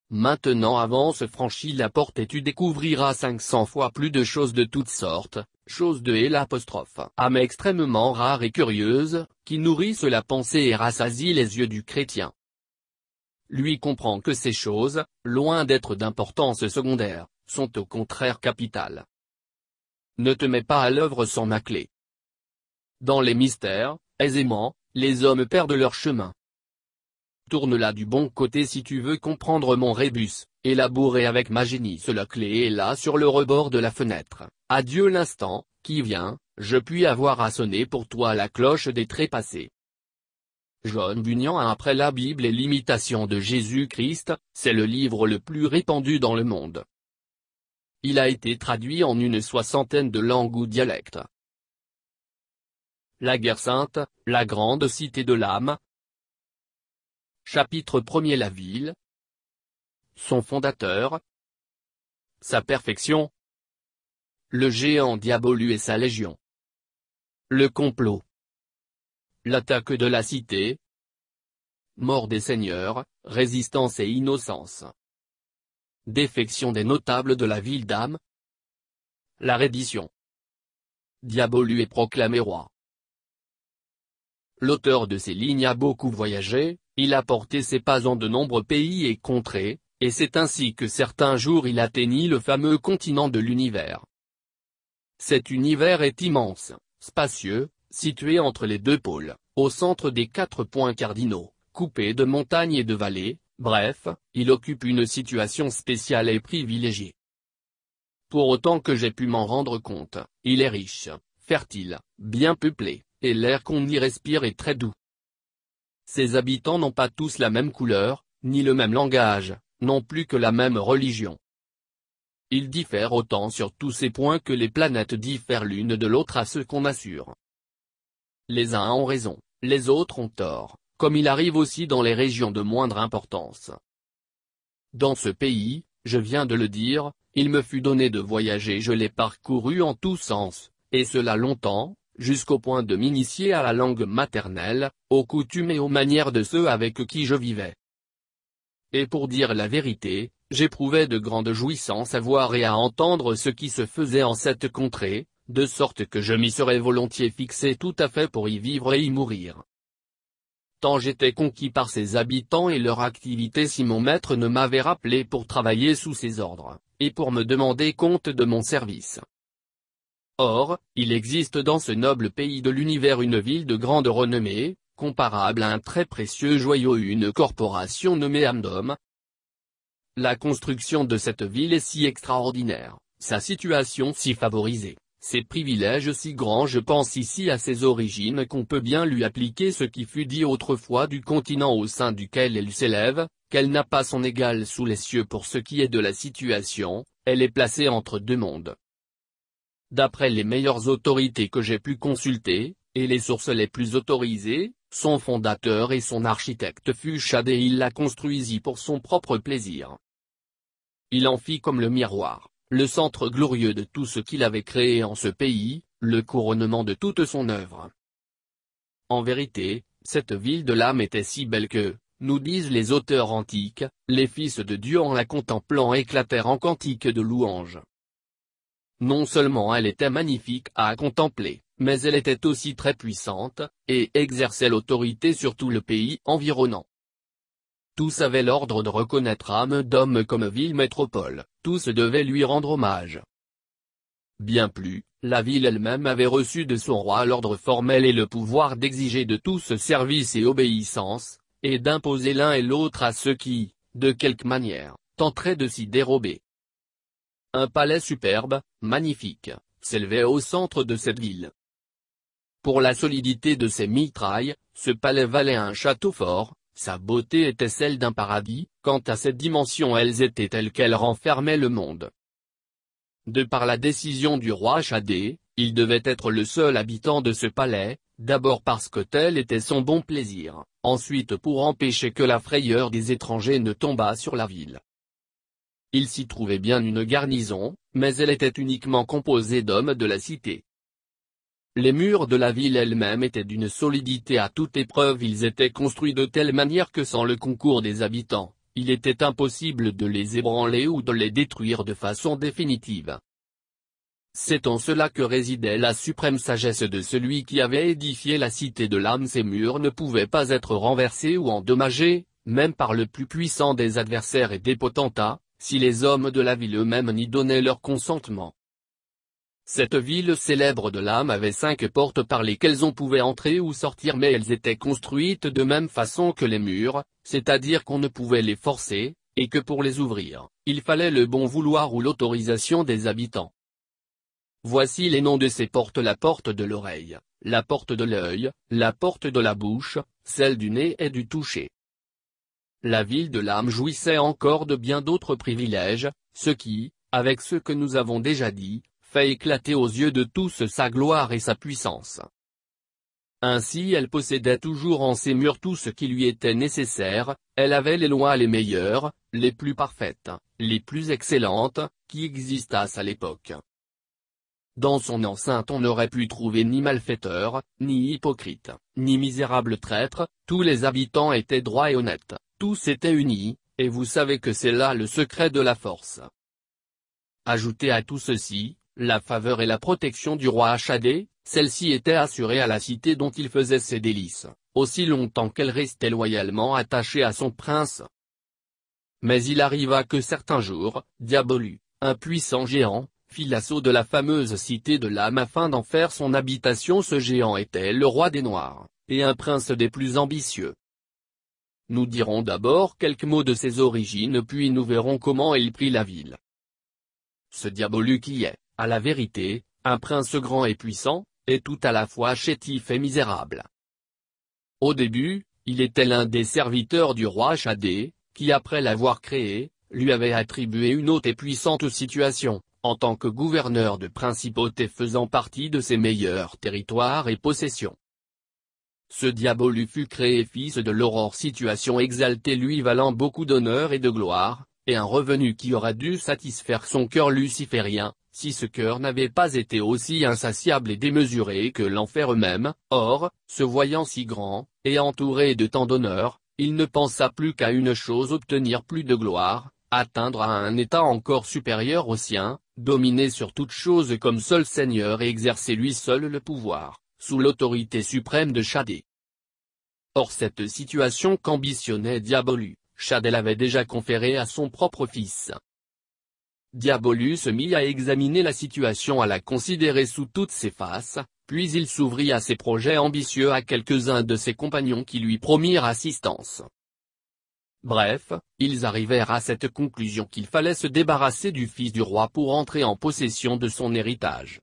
Maintenant avance franchis la porte et tu découvriras cinq cents fois plus de choses de toutes sortes, choses de et l'apostrophe. âme extrêmement rare et curieuse, qui nourrissent la pensée et rassasient les yeux du chrétien lui comprend que ces choses, loin d'être d'importance secondaire, sont au contraire capitales. Ne te mets pas à l'œuvre sans ma clé. Dans les mystères, aisément, les hommes perdent leur chemin. Tourne-la du bon côté si tu veux comprendre mon rébus, élaboré avec ma génie. La clé est là sur le rebord de la fenêtre. Adieu l'instant, qui vient, je puis avoir à sonner pour toi la cloche des trépassés. John Bunyan après la Bible et l'imitation de Jésus-Christ, c'est le livre le plus répandu dans le monde. Il a été traduit en une soixantaine de langues ou dialectes. La guerre sainte, la grande cité de l'âme. Chapitre 1 La ville. Son fondateur. Sa perfection. Le géant diabolu et sa légion. Le complot. L'attaque de la cité Mort des seigneurs, résistance et innocence. Défection des notables de la ville d'âme. La reddition. Diabolu est proclamé roi. L'auteur de ces lignes a beaucoup voyagé, il a porté ses pas en de nombreux pays et contrées, et c'est ainsi que certains jours il atteignit le fameux continent de l'univers. Cet univers est immense, spacieux, Situé entre les deux pôles, au centre des quatre points cardinaux, coupé de montagnes et de vallées, bref, il occupe une situation spéciale et privilégiée. Pour autant que j'ai pu m'en rendre compte, il est riche, fertile, bien peuplé, et l'air qu'on y respire est très doux. Ses habitants n'ont pas tous la même couleur, ni le même langage, non plus que la même religion. Ils diffèrent autant sur tous ces points que les planètes diffèrent l'une de l'autre à ce qu'on assure. Les uns ont raison, les autres ont tort, comme il arrive aussi dans les régions de moindre importance. Dans ce pays, je viens de le dire, il me fut donné de voyager je l'ai parcouru en tous sens, et cela longtemps, jusqu'au point de m'initier à la langue maternelle, aux coutumes et aux manières de ceux avec qui je vivais. Et pour dire la vérité, j'éprouvais de grandes jouissances à voir et à entendre ce qui se faisait en cette contrée, de sorte que je m'y serais volontiers fixé tout à fait pour y vivre et y mourir. Tant j'étais conquis par ses habitants et leur activité si mon maître ne m'avait rappelé pour travailler sous ses ordres, et pour me demander compte de mon service. Or, il existe dans ce noble pays de l'univers une ville de grande renommée, comparable à un très précieux joyau une corporation nommée Amdom. La construction de cette ville est si extraordinaire, sa situation si favorisée, ces privilèges si grands je pense ici à ses origines qu'on peut bien lui appliquer ce qui fut dit autrefois du continent au sein duquel elle s'élève, qu'elle n'a pas son égal sous les cieux pour ce qui est de la situation, elle est placée entre deux mondes. D'après les meilleures autorités que j'ai pu consulter, et les sources les plus autorisées, son fondateur et son architecte fut Chad et il la construisit pour son propre plaisir. Il en fit comme le miroir le centre glorieux de tout ce qu'il avait créé en ce pays, le couronnement de toute son œuvre. En vérité, cette ville de l'âme était si belle que, nous disent les auteurs antiques, les fils de Dieu en la contemplant éclatèrent en cantiques de louanges. Non seulement elle était magnifique à contempler, mais elle était aussi très puissante, et exerçait l'autorité sur tout le pays environnant. Tous avaient l'ordre de reconnaître âme d'homme comme ville métropole, tous devaient lui rendre hommage. Bien plus, la ville elle-même avait reçu de son roi l'ordre formel et le pouvoir d'exiger de tous service et obéissance, et d'imposer l'un et l'autre à ceux qui, de quelque manière, tenteraient de s'y dérober. Un palais superbe, magnifique, s'élevait au centre de cette ville. Pour la solidité de ses mitrailles, ce palais valait un château fort, sa beauté était celle d'un paradis, quant à ses dimensions elles étaient telles qu'elles renfermaient le monde. De par la décision du roi Chadé, il devait être le seul habitant de ce palais, d'abord parce que tel était son bon plaisir, ensuite pour empêcher que la frayeur des étrangers ne tombât sur la ville. Il s'y trouvait bien une garnison, mais elle était uniquement composée d'hommes de la cité. Les murs de la ville elle-même étaient d'une solidité à toute épreuve ils étaient construits de telle manière que sans le concours des habitants, il était impossible de les ébranler ou de les détruire de façon définitive. C'est en cela que résidait la suprême sagesse de celui qui avait édifié la cité de l'âme ces murs ne pouvaient pas être renversés ou endommagés, même par le plus puissant des adversaires et des potentats, si les hommes de la ville eux-mêmes n'y donnaient leur consentement. Cette ville célèbre de l'âme avait cinq portes par lesquelles on pouvait entrer ou sortir mais elles étaient construites de même façon que les murs, c'est-à-dire qu'on ne pouvait les forcer, et que pour les ouvrir, il fallait le bon vouloir ou l'autorisation des habitants. Voici les noms de ces portes la porte de l'oreille, la porte de l'œil, la porte de la bouche, celle du nez et du toucher. La ville de l'âme jouissait encore de bien d'autres privilèges, ce qui, avec ce que nous avons déjà dit, fait éclater aux yeux de tous sa gloire et sa puissance. Ainsi elle possédait toujours en ses murs tout ce qui lui était nécessaire, elle avait les lois les meilleures, les plus parfaites, les plus excellentes, qui existassent à l'époque. Dans son enceinte on n'aurait pu trouver ni malfaiteur, ni hypocrite, ni misérable traître, tous les habitants étaient droits et honnêtes, tous étaient unis, et vous savez que c'est là le secret de la force. Ajoutez à tout ceci, la faveur et la protection du roi Achadé, celle-ci était assurée à la cité dont il faisait ses délices, aussi longtemps qu'elle restait loyalement attachée à son prince. Mais il arriva que certains jours, Diabolu, un puissant géant, fit l'assaut de la fameuse cité de l'âme afin d'en faire son habitation ce géant était le roi des Noirs, et un prince des plus ambitieux. Nous dirons d'abord quelques mots de ses origines puis nous verrons comment il prit la ville. Ce Diabolu qui est, à la vérité, un prince grand et puissant, est tout à la fois chétif et misérable. Au début, il était l'un des serviteurs du roi Chadé, qui après l'avoir créé, lui avait attribué une haute et puissante situation, en tant que gouverneur de principauté faisant partie de ses meilleurs territoires et possessions. Ce lui fut créé fils de l'aurore situation exaltée lui valant beaucoup d'honneur et de gloire, et un revenu qui aura dû satisfaire son cœur luciférien, si ce cœur n'avait pas été aussi insatiable et démesuré que l'enfer eux-mêmes, or, se voyant si grand, et entouré de tant d'honneur, il ne pensa plus qu'à une chose obtenir plus de gloire, atteindre à un état encore supérieur au sien, dominer sur toute chose comme seul Seigneur et exercer lui seul le pouvoir, sous l'autorité suprême de Chadé. Or cette situation qu'ambitionnait Diabolu, Chadel avait déjà conféré à son propre fils. Diabolus se mit à examiner la situation à la considérer sous toutes ses faces, puis il s'ouvrit à ses projets ambitieux à quelques-uns de ses compagnons qui lui promirent assistance. Bref, ils arrivèrent à cette conclusion qu'il fallait se débarrasser du fils du roi pour entrer en possession de son héritage.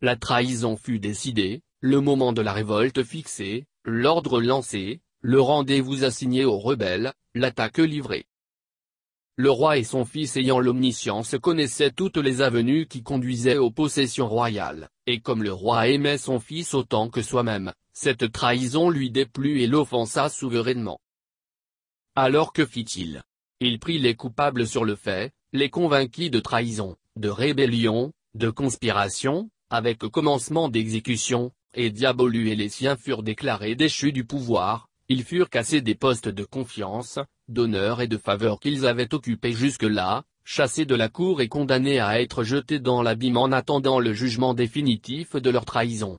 La trahison fut décidée, le moment de la révolte fixé, l'ordre lancé, le rendez-vous assigné aux rebelles, l'attaque livrée. Le roi et son fils ayant l'omniscience connaissaient toutes les avenues qui conduisaient aux possessions royales, et comme le roi aimait son fils autant que soi-même, cette trahison lui déplut et l'offensa souverainement. Alors que fit-il Il prit les coupables sur le fait, les convainquit de trahison, de rébellion, de conspiration, avec commencement d'exécution, et Diabolu et les siens furent déclarés déchus du pouvoir, ils furent cassés des postes de confiance, d'honneur et de faveur qu'ils avaient occupés jusque-là, chassés de la cour et condamnés à être jetés dans l'abîme en attendant le jugement définitif de leur trahison.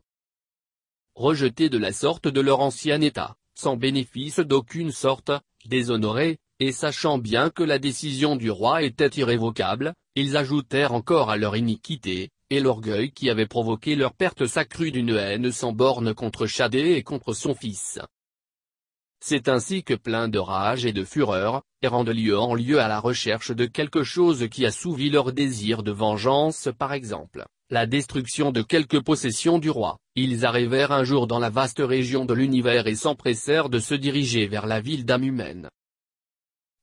Rejetés de la sorte de leur ancien état, sans bénéfice d'aucune sorte, déshonorés, et sachant bien que la décision du roi était irrévocable, ils ajoutèrent encore à leur iniquité, et l'orgueil qui avait provoqué leur perte s'accrut d'une haine sans borne contre Chadé et contre son fils. C'est ainsi que plein de rage et de fureur, et rendent lieu en lieu à la recherche de quelque chose qui assouvit leur désir de vengeance par exemple, la destruction de quelques possessions du roi, ils arrivèrent un jour dans la vaste région de l'univers et s'empressèrent de se diriger vers la ville d'âme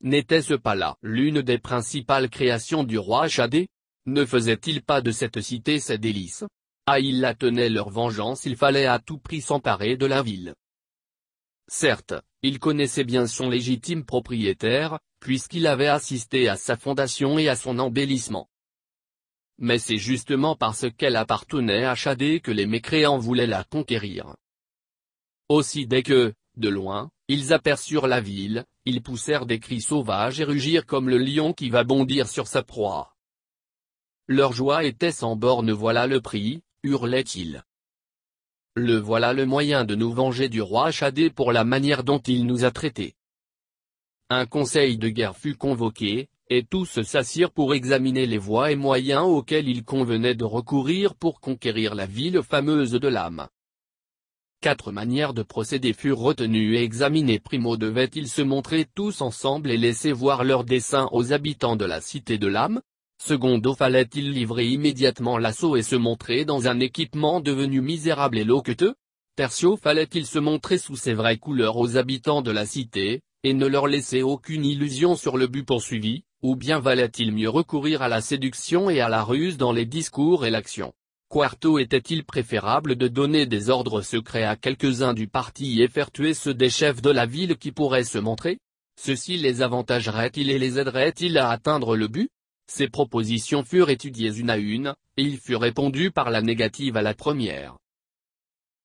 N'était-ce pas là l'une des principales créations du roi Chadé Ne faisait-il pas de cette cité ses délices Ah ils la tenait leur vengeance il fallait à tout prix s'emparer de la ville. Certes, il connaissait bien son légitime propriétaire, puisqu'il avait assisté à sa fondation et à son embellissement. Mais c'est justement parce qu'elle appartenait à Chadé que les mécréants voulaient la conquérir. Aussi dès que, de loin, ils aperçurent la ville, ils poussèrent des cris sauvages et rugirent comme le lion qui va bondir sur sa proie. Leur joie était sans borne voilà le prix, hurlait-il. Le voilà le moyen de nous venger du roi Chadé pour la manière dont il nous a traités. Un conseil de guerre fut convoqué, et tous s'assirent pour examiner les voies et moyens auxquels il convenait de recourir pour conquérir la ville fameuse de l'âme. Quatre manières de procéder furent retenues et examinées primo devaient-ils se montrer tous ensemble et laisser voir leurs dessein aux habitants de la cité de l'âme Secondo fallait-il livrer immédiatement l'assaut et se montrer dans un équipement devenu misérable et loqueteux Tertio fallait-il se montrer sous ses vraies couleurs aux habitants de la cité, et ne leur laisser aucune illusion sur le but poursuivi, ou bien valait-il mieux recourir à la séduction et à la ruse dans les discours et l'action Quarto était-il préférable de donner des ordres secrets à quelques-uns du parti et faire tuer ceux des chefs de la ville qui pourraient se montrer Ceci les avantagerait-il et les aiderait-il à atteindre le but ces propositions furent étudiées une à une, et il fut répondu par la négative à la première.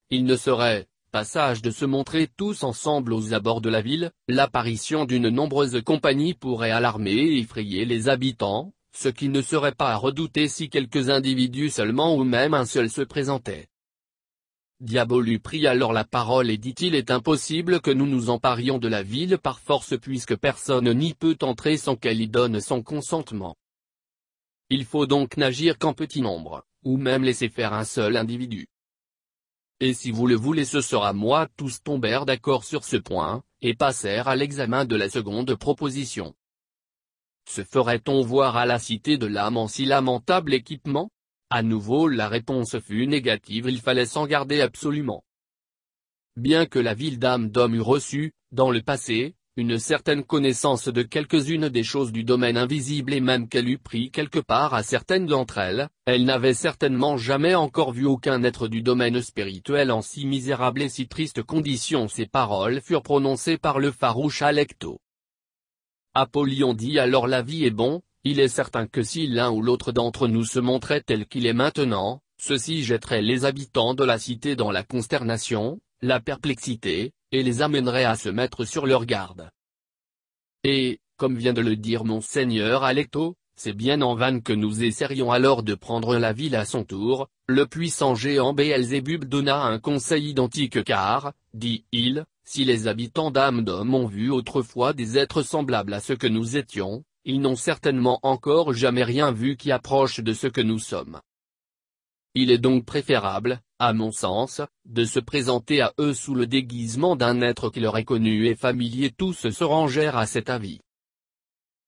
Il ne serait, pas sage de se montrer tous ensemble aux abords de la ville, l'apparition d'une nombreuse compagnie pourrait alarmer et effrayer les habitants, ce qui ne serait pas à redouter si quelques individus seulement ou même un seul se présentaient. Diabolu prit alors la parole et dit-il est impossible que nous nous emparions de la ville par force puisque personne n'y peut entrer sans qu'elle y donne son consentement. Il faut donc n'agir qu'en petit nombre, ou même laisser faire un seul individu. Et si vous le voulez ce sera moi tous tombèrent d'accord sur ce point, et passèrent à l'examen de la seconde proposition. Se ferait-on voir à la cité de l'âme en si lamentable équipement À nouveau la réponse fut négative il fallait s'en garder absolument. Bien que la ville d'âme d'homme eût reçu, dans le passé, une certaine connaissance de quelques-unes des choses du domaine invisible et même qu'elle eût pris quelque part à certaines d'entre elles, elle n'avait certainement jamais encore vu aucun être du domaine spirituel en si misérable et si triste condition ces paroles furent prononcées par le farouche Alecto. Apollyon dit alors la vie est bon, il est certain que si l'un ou l'autre d'entre nous se montrait tel qu'il est maintenant, ceci jetterait les habitants de la cité dans la consternation, la perplexité, et les amènerait à se mettre sur leur garde. Et, comme vient de le dire monseigneur Alecto, c'est bien en vain que nous essayerions alors de prendre la ville à son tour, le puissant géant Béelzébub donna un conseil identique car, dit-il, si les habitants d'Amdom ont vu autrefois des êtres semblables à ce que nous étions, ils n'ont certainement encore jamais rien vu qui approche de ce que nous sommes. Il est donc préférable, à mon sens, de se présenter à eux sous le déguisement d'un être qui leur est connu et familier tous se rangèrent à cet avis.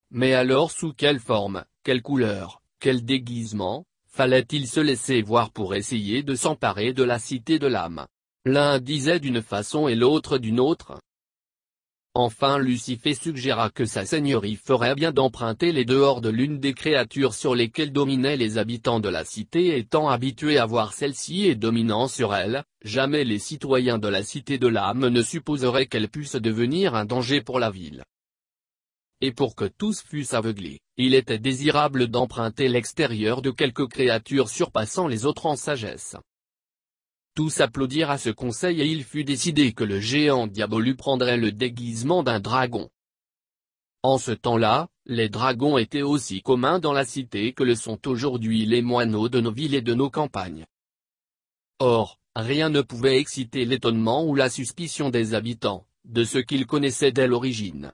Mais alors sous quelle forme, quelle couleur, quel déguisement, fallait-il se laisser voir pour essayer de s'emparer de la cité de l'âme L'un disait d'une façon et l'autre d'une autre, Enfin Lucifer suggéra que sa seigneurie ferait bien d'emprunter les dehors de l'une des créatures sur lesquelles dominaient les habitants de la cité étant habitués à voir celle-ci et dominant sur elle, jamais les citoyens de la cité de l'âme ne supposeraient qu'elle puisse devenir un danger pour la ville. Et pour que tous fussent aveuglés, il était désirable d'emprunter l'extérieur de quelques créatures surpassant les autres en sagesse. Tous applaudirent à ce conseil et il fut décidé que le géant Diabolu prendrait le déguisement d'un dragon. En ce temps-là, les dragons étaient aussi communs dans la cité que le sont aujourd'hui les moineaux de nos villes et de nos campagnes. Or, rien ne pouvait exciter l'étonnement ou la suspicion des habitants, de ce qu'ils connaissaient dès l'origine.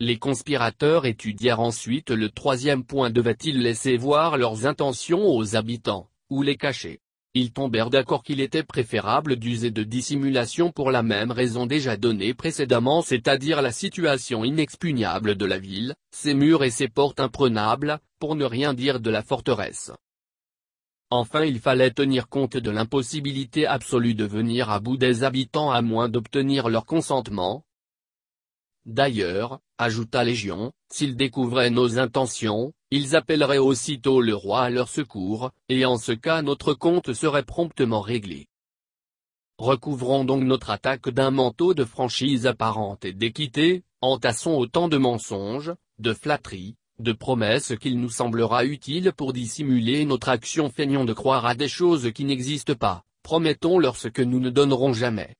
Les conspirateurs étudièrent ensuite le troisième point devait-il laisser voir leurs intentions aux habitants, ou les cacher. Ils tombèrent d'accord qu'il était préférable d'user de dissimulation pour la même raison déjà donnée précédemment c'est-à-dire la situation inexpugnable de la ville, ses murs et ses portes imprenables, pour ne rien dire de la forteresse. Enfin il fallait tenir compte de l'impossibilité absolue de venir à bout des habitants à moins d'obtenir leur consentement. D'ailleurs, ajouta Légion, s'ils découvraient nos intentions, ils appelleraient aussitôt le roi à leur secours, et en ce cas notre compte serait promptement réglé. Recouvrons donc notre attaque d'un manteau de franchise apparente et d'équité, entassons autant de mensonges, de flatteries, de promesses qu'il nous semblera utile pour dissimuler notre action feignons de croire à des choses qui n'existent pas, promettons-leur ce que nous ne donnerons jamais.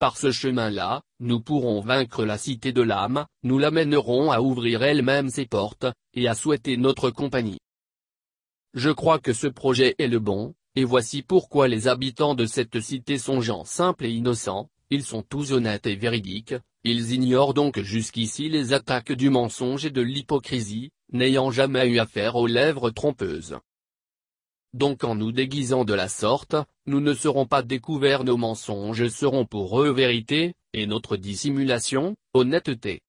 Par ce chemin-là, nous pourrons vaincre la cité de l'âme, nous l'amènerons à ouvrir elle-même ses portes, et à souhaiter notre compagnie. Je crois que ce projet est le bon, et voici pourquoi les habitants de cette cité sont gens simples et innocents, ils sont tous honnêtes et véridiques, ils ignorent donc jusqu'ici les attaques du mensonge et de l'hypocrisie, n'ayant jamais eu affaire aux lèvres trompeuses. Donc en nous déguisant de la sorte, nous ne serons pas découverts nos mensonges seront pour eux vérité, et notre dissimulation, honnêteté.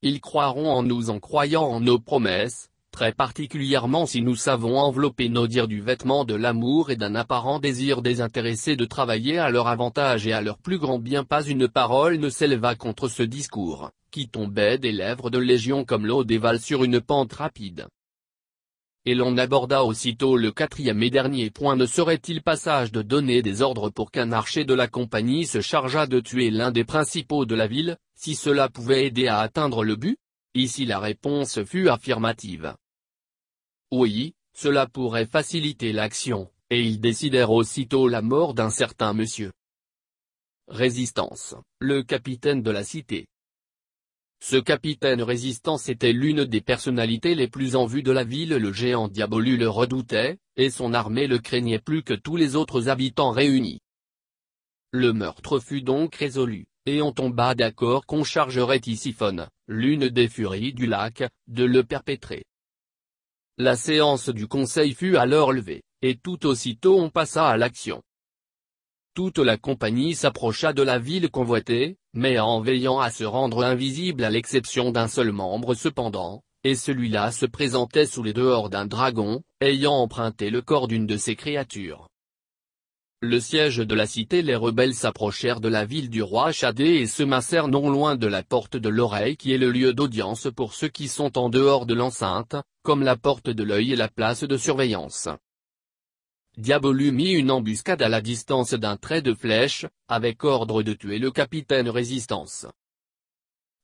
Ils croiront en nous en croyant en nos promesses, très particulièrement si nous savons envelopper nos dires du vêtement de l'amour et d'un apparent désir désintéressé de travailler à leur avantage et à leur plus grand bien pas une parole ne s'éleva contre ce discours, qui tombait des lèvres de Légion comme l'eau dévale sur une pente rapide et l'on aborda aussitôt le quatrième et dernier point ne serait-il pas sage de donner des ordres pour qu'un archer de la compagnie se chargeât de tuer l'un des principaux de la ville, si cela pouvait aider à atteindre le but Ici la réponse fut affirmative. Oui, cela pourrait faciliter l'action, et ils décidèrent aussitôt la mort d'un certain monsieur. Résistance, le capitaine de la cité. Ce capitaine résistant était l'une des personnalités les plus en vue de la ville le géant Diabolu le redoutait, et son armée le craignait plus que tous les autres habitants réunis. Le meurtre fut donc résolu, et on tomba d'accord qu'on chargerait Isiphone, l'une des furies du lac, de le perpétrer. La séance du conseil fut alors levée, et tout aussitôt on passa à l'action. Toute la compagnie s'approcha de la ville convoitée, mais en veillant à se rendre invisible à l'exception d'un seul membre cependant, et celui-là se présentait sous les dehors d'un dragon, ayant emprunté le corps d'une de ses créatures. Le siège de la cité les rebelles s'approchèrent de la ville du roi Chadé et se massèrent non loin de la porte de l'oreille qui est le lieu d'audience pour ceux qui sont en dehors de l'enceinte, comme la porte de l'œil et la place de surveillance. Diabolu mit une embuscade à la distance d'un trait de flèche, avec ordre de tuer le capitaine Résistance.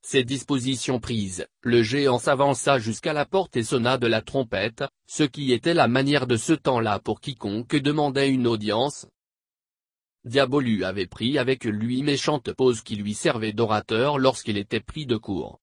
Ces dispositions prises, le géant s'avança jusqu'à la porte et sonna de la trompette, ce qui était la manière de ce temps-là pour quiconque demandait une audience. Diabolu avait pris avec lui méchante pose qui lui servait d'orateur lorsqu'il était pris de court.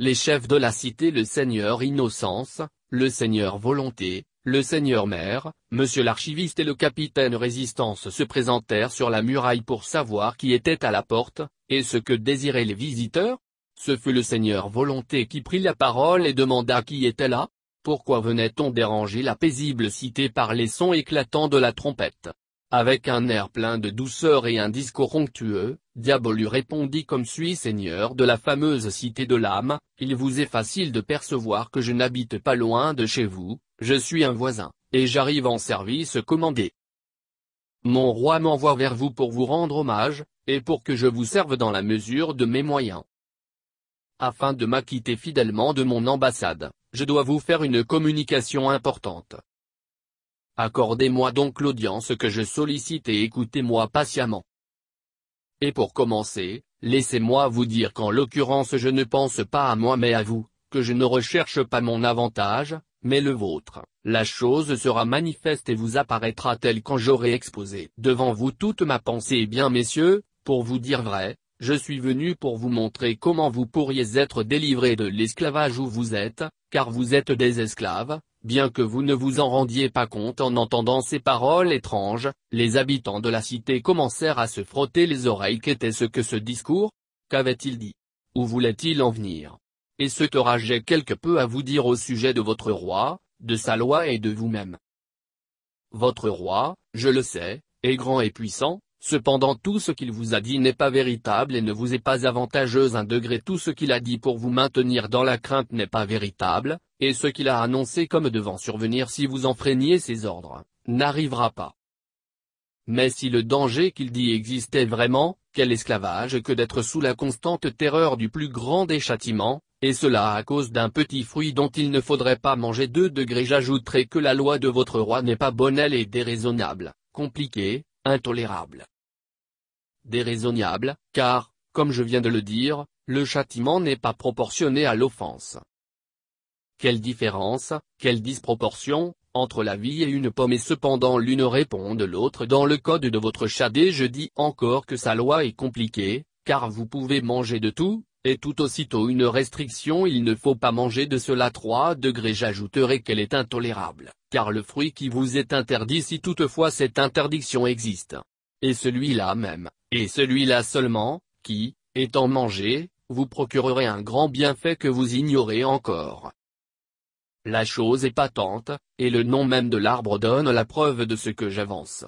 Les chefs de la cité le seigneur Innocence, le seigneur Volonté, le seigneur maire, monsieur l'archiviste et le capitaine résistance se présentèrent sur la muraille pour savoir qui était à la porte, et ce que désiraient les visiteurs. Ce fut le seigneur volonté qui prit la parole et demanda qui était là. Pourquoi venait-on déranger la paisible cité par les sons éclatants de la trompette Avec un air plein de douceur et un discours onctueux, Diabolu répondit comme suit Seigneur de la fameuse cité de l'âme, il vous est facile de percevoir que je n'habite pas loin de chez vous, je suis un voisin, et j'arrive en service commandé. Mon roi m'envoie vers vous pour vous rendre hommage, et pour que je vous serve dans la mesure de mes moyens. Afin de m'acquitter fidèlement de mon ambassade, je dois vous faire une communication importante. Accordez-moi donc l'audience que je sollicite et écoutez-moi patiemment. Et pour commencer, laissez-moi vous dire qu'en l'occurrence je ne pense pas à moi mais à vous, que je ne recherche pas mon avantage, mais le vôtre. La chose sera manifeste et vous apparaîtra telle quand j'aurai exposé devant vous toute ma pensée. et eh bien messieurs, pour vous dire vrai, je suis venu pour vous montrer comment vous pourriez être délivrés de l'esclavage où vous êtes, car vous êtes des esclaves, bien que vous ne vous en rendiez pas compte en entendant ces paroles étranges, les habitants de la cité commencèrent à se frotter les oreilles qu'était ce que ce discours Qu'avait-il dit Où voulait-il en venir et ce Torah j'ai quelque peu à vous dire au sujet de votre roi, de sa loi et de vous-même. Votre roi, je le sais, est grand et puissant, cependant tout ce qu'il vous a dit n'est pas véritable et ne vous est pas avantageux un degré tout ce qu'il a dit pour vous maintenir dans la crainte n'est pas véritable, et ce qu'il a annoncé comme devant survenir si vous enfreigniez ses ordres, n'arrivera pas. Mais si le danger qu'il dit existait vraiment, quel esclavage que d'être sous la constante terreur du plus grand des châtiments, et cela à cause d'un petit fruit dont il ne faudrait pas manger deux degrés. J'ajouterai que la loi de votre roi n'est pas bonne elle est déraisonnable, compliquée, intolérable. Déraisonnable, car, comme je viens de le dire, le châtiment n'est pas proportionné à l'offense. Quelle différence, quelle disproportion, entre la vie et une pomme et cependant l'une répond de l'autre dans le code de votre chadé je dis encore que sa loi est compliquée, car vous pouvez manger de tout, et tout aussitôt une restriction il ne faut pas manger de cela 3 degrés j'ajouterai qu'elle est intolérable, car le fruit qui vous est interdit si toutefois cette interdiction existe. Et celui-là même, et celui-là seulement, qui, étant mangé, vous procurerait un grand bienfait que vous ignorez encore. La chose est patente, et le nom même de l'arbre donne la preuve de ce que j'avance.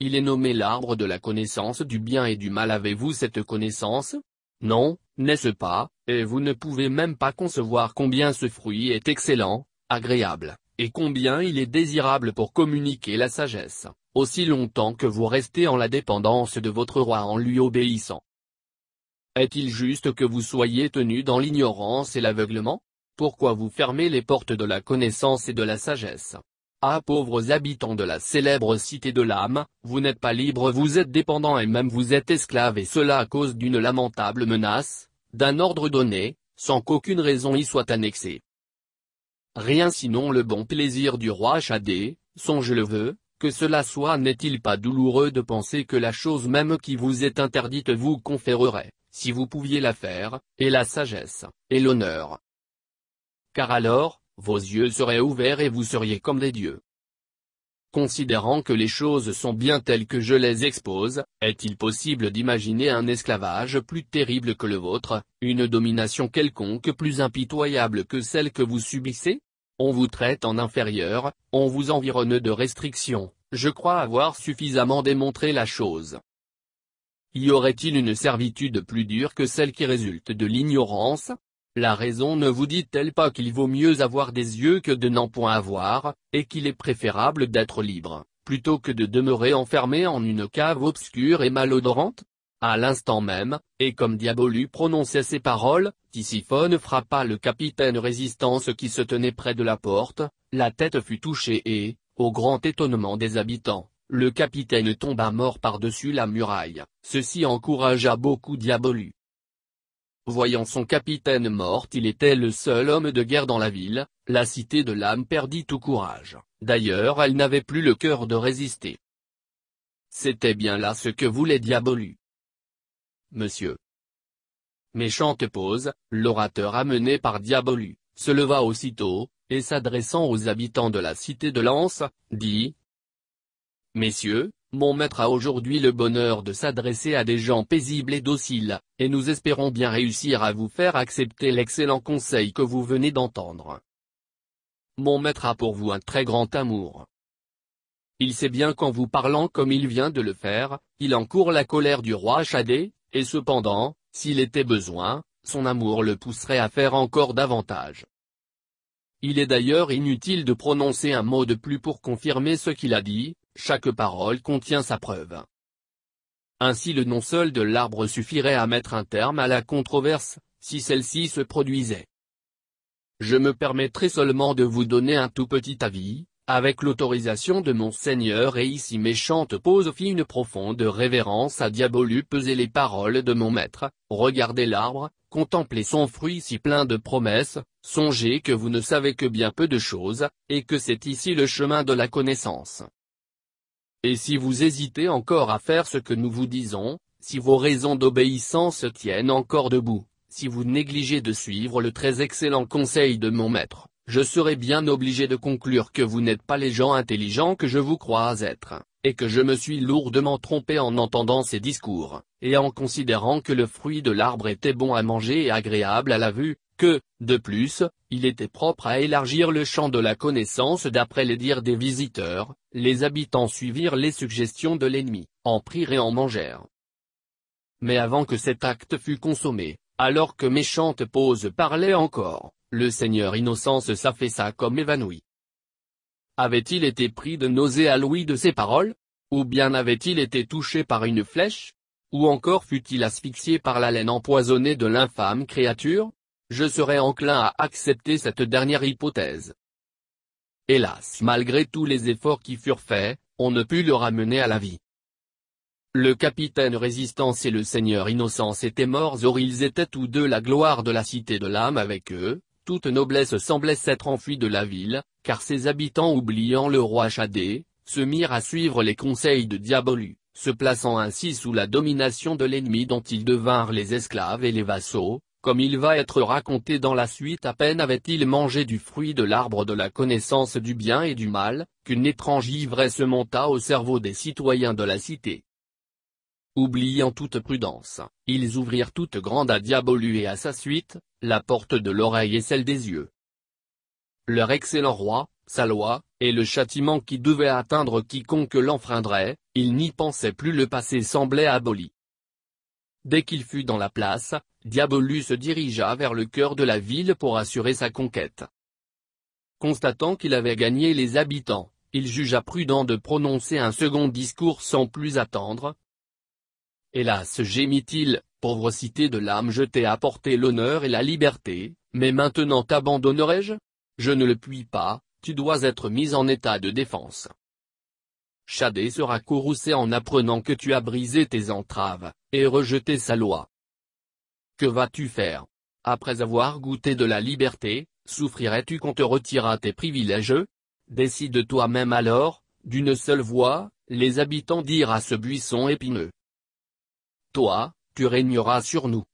Il est nommé l'arbre de la connaissance du bien et du mal avez-vous cette connaissance non, n'est-ce pas, et vous ne pouvez même pas concevoir combien ce fruit est excellent, agréable, et combien il est désirable pour communiquer la sagesse, aussi longtemps que vous restez en la dépendance de votre roi en lui obéissant. Est-il juste que vous soyez tenu dans l'ignorance et l'aveuglement Pourquoi vous fermez les portes de la connaissance et de la sagesse ah pauvres habitants de la célèbre cité de l'âme, vous n'êtes pas libres vous êtes dépendants et même vous êtes esclaves et cela à cause d'une lamentable menace, d'un ordre donné, sans qu'aucune raison y soit annexée. Rien sinon le bon plaisir du roi Chadé, songe le veux, que cela soit n'est-il pas douloureux de penser que la chose même qui vous est interdite vous conférerait, si vous pouviez la faire, et la sagesse, et l'honneur. Car alors, vos yeux seraient ouverts et vous seriez comme des dieux. Considérant que les choses sont bien telles que je les expose, est-il possible d'imaginer un esclavage plus terrible que le vôtre, une domination quelconque plus impitoyable que celle que vous subissez On vous traite en inférieur, on vous environne de restrictions, je crois avoir suffisamment démontré la chose. Y aurait-il une servitude plus dure que celle qui résulte de l'ignorance la raison ne vous dit-elle pas qu'il vaut mieux avoir des yeux que de n'en point avoir, et qu'il est préférable d'être libre, plutôt que de demeurer enfermé en une cave obscure et malodorante à l'instant même, et comme Diabolu prononçait ces paroles, Tissiphone frappa le capitaine résistance qui se tenait près de la porte, la tête fut touchée et, au grand étonnement des habitants, le capitaine tomba mort par-dessus la muraille. Ceci encouragea beaucoup Diabolu. Voyant son capitaine mort il était le seul homme de guerre dans la ville, la cité de l'âme perdit tout courage, d'ailleurs elle n'avait plus le cœur de résister. C'était bien là ce que voulait Diabolu. Monsieur. Méchante pause, l'orateur amené par Diabolu, se leva aussitôt, et s'adressant aux habitants de la cité de Lens, dit. Messieurs, mon maître a aujourd'hui le bonheur de s'adresser à des gens paisibles et dociles, et nous espérons bien réussir à vous faire accepter l'excellent conseil que vous venez d'entendre. Mon maître a pour vous un très grand amour. Il sait bien qu'en vous parlant comme il vient de le faire, il encourt la colère du roi Chadé, et cependant, s'il était besoin, son amour le pousserait à faire encore davantage. Il est d'ailleurs inutile de prononcer un mot de plus pour confirmer ce qu'il a dit, chaque parole contient sa preuve. Ainsi le nom seul de l'arbre suffirait à mettre un terme à la controverse, si celle-ci se produisait. Je me permettrai seulement de vous donner un tout petit avis, avec l'autorisation de mon Seigneur et ici méchante pose fit une profonde révérence à Diabolu peser les paroles de mon maître, regardez l'arbre, contemplez son fruit si plein de promesses, songez que vous ne savez que bien peu de choses, et que c'est ici le chemin de la connaissance. Et si vous hésitez encore à faire ce que nous vous disons, si vos raisons d'obéissance tiennent encore debout, si vous négligez de suivre le très excellent conseil de mon maître, je serais bien obligé de conclure que vous n'êtes pas les gens intelligents que je vous crois être, et que je me suis lourdement trompé en entendant ces discours, et en considérant que le fruit de l'arbre était bon à manger et agréable à la vue, que, de plus, il était propre à élargir le champ de la connaissance d'après les dires des visiteurs, les habitants suivirent les suggestions de l'ennemi, en prirent et en mangèrent. Mais avant que cet acte fût consommé, alors que méchante pause parlait encore, le seigneur Innocence s'affaissa comme évanoui. Avait-il été pris de nausée à l'ouïe de ses paroles Ou bien avait-il été touché par une flèche Ou encore fut-il asphyxié par la laine empoisonnée de l'infâme créature Je serais enclin à accepter cette dernière hypothèse. Hélas malgré tous les efforts qui furent faits, on ne put le ramener à la vie. Le capitaine Résistance et le seigneur Innocence étaient morts or ils étaient tous deux la gloire de la cité de l'âme avec eux, toute noblesse semblait s'être enfuie de la ville, car ses habitants oubliant le roi Chadé, se mirent à suivre les conseils de Diabolu, se plaçant ainsi sous la domination de l'ennemi dont ils devinrent les esclaves et les vassaux, comme il va être raconté dans la suite à peine avait-il mangé du fruit de l'arbre de la connaissance du bien et du mal, qu'une étrange ivresse monta au cerveau des citoyens de la cité. Oubliant toute prudence, ils ouvrirent toute grande à Diabolu et à sa suite, la porte de l'oreille et celle des yeux. Leur excellent roi, sa loi, et le châtiment qui devait atteindre quiconque l'enfreindrait, ils n'y pensaient plus le passé semblait aboli. Dès qu'il fut dans la place, Diabolu se dirigea vers le cœur de la ville pour assurer sa conquête. Constatant qu'il avait gagné les habitants, il jugea prudent de prononcer un second discours sans plus attendre, Hélas gémit-il, pauvre cité de l'âme je t'ai apporté l'honneur et la liberté, mais maintenant t'abandonnerai-je Je ne le puis pas, tu dois être mis en état de défense. Chadé sera courroucé en apprenant que tu as brisé tes entraves, et rejeté sa loi. Que vas-tu faire Après avoir goûté de la liberté, souffrirais-tu qu'on te retirât tes privilèges Décide toi-même alors, d'une seule voix, les habitants dirent à ce buisson épineux. Toi, tu régneras sur nous.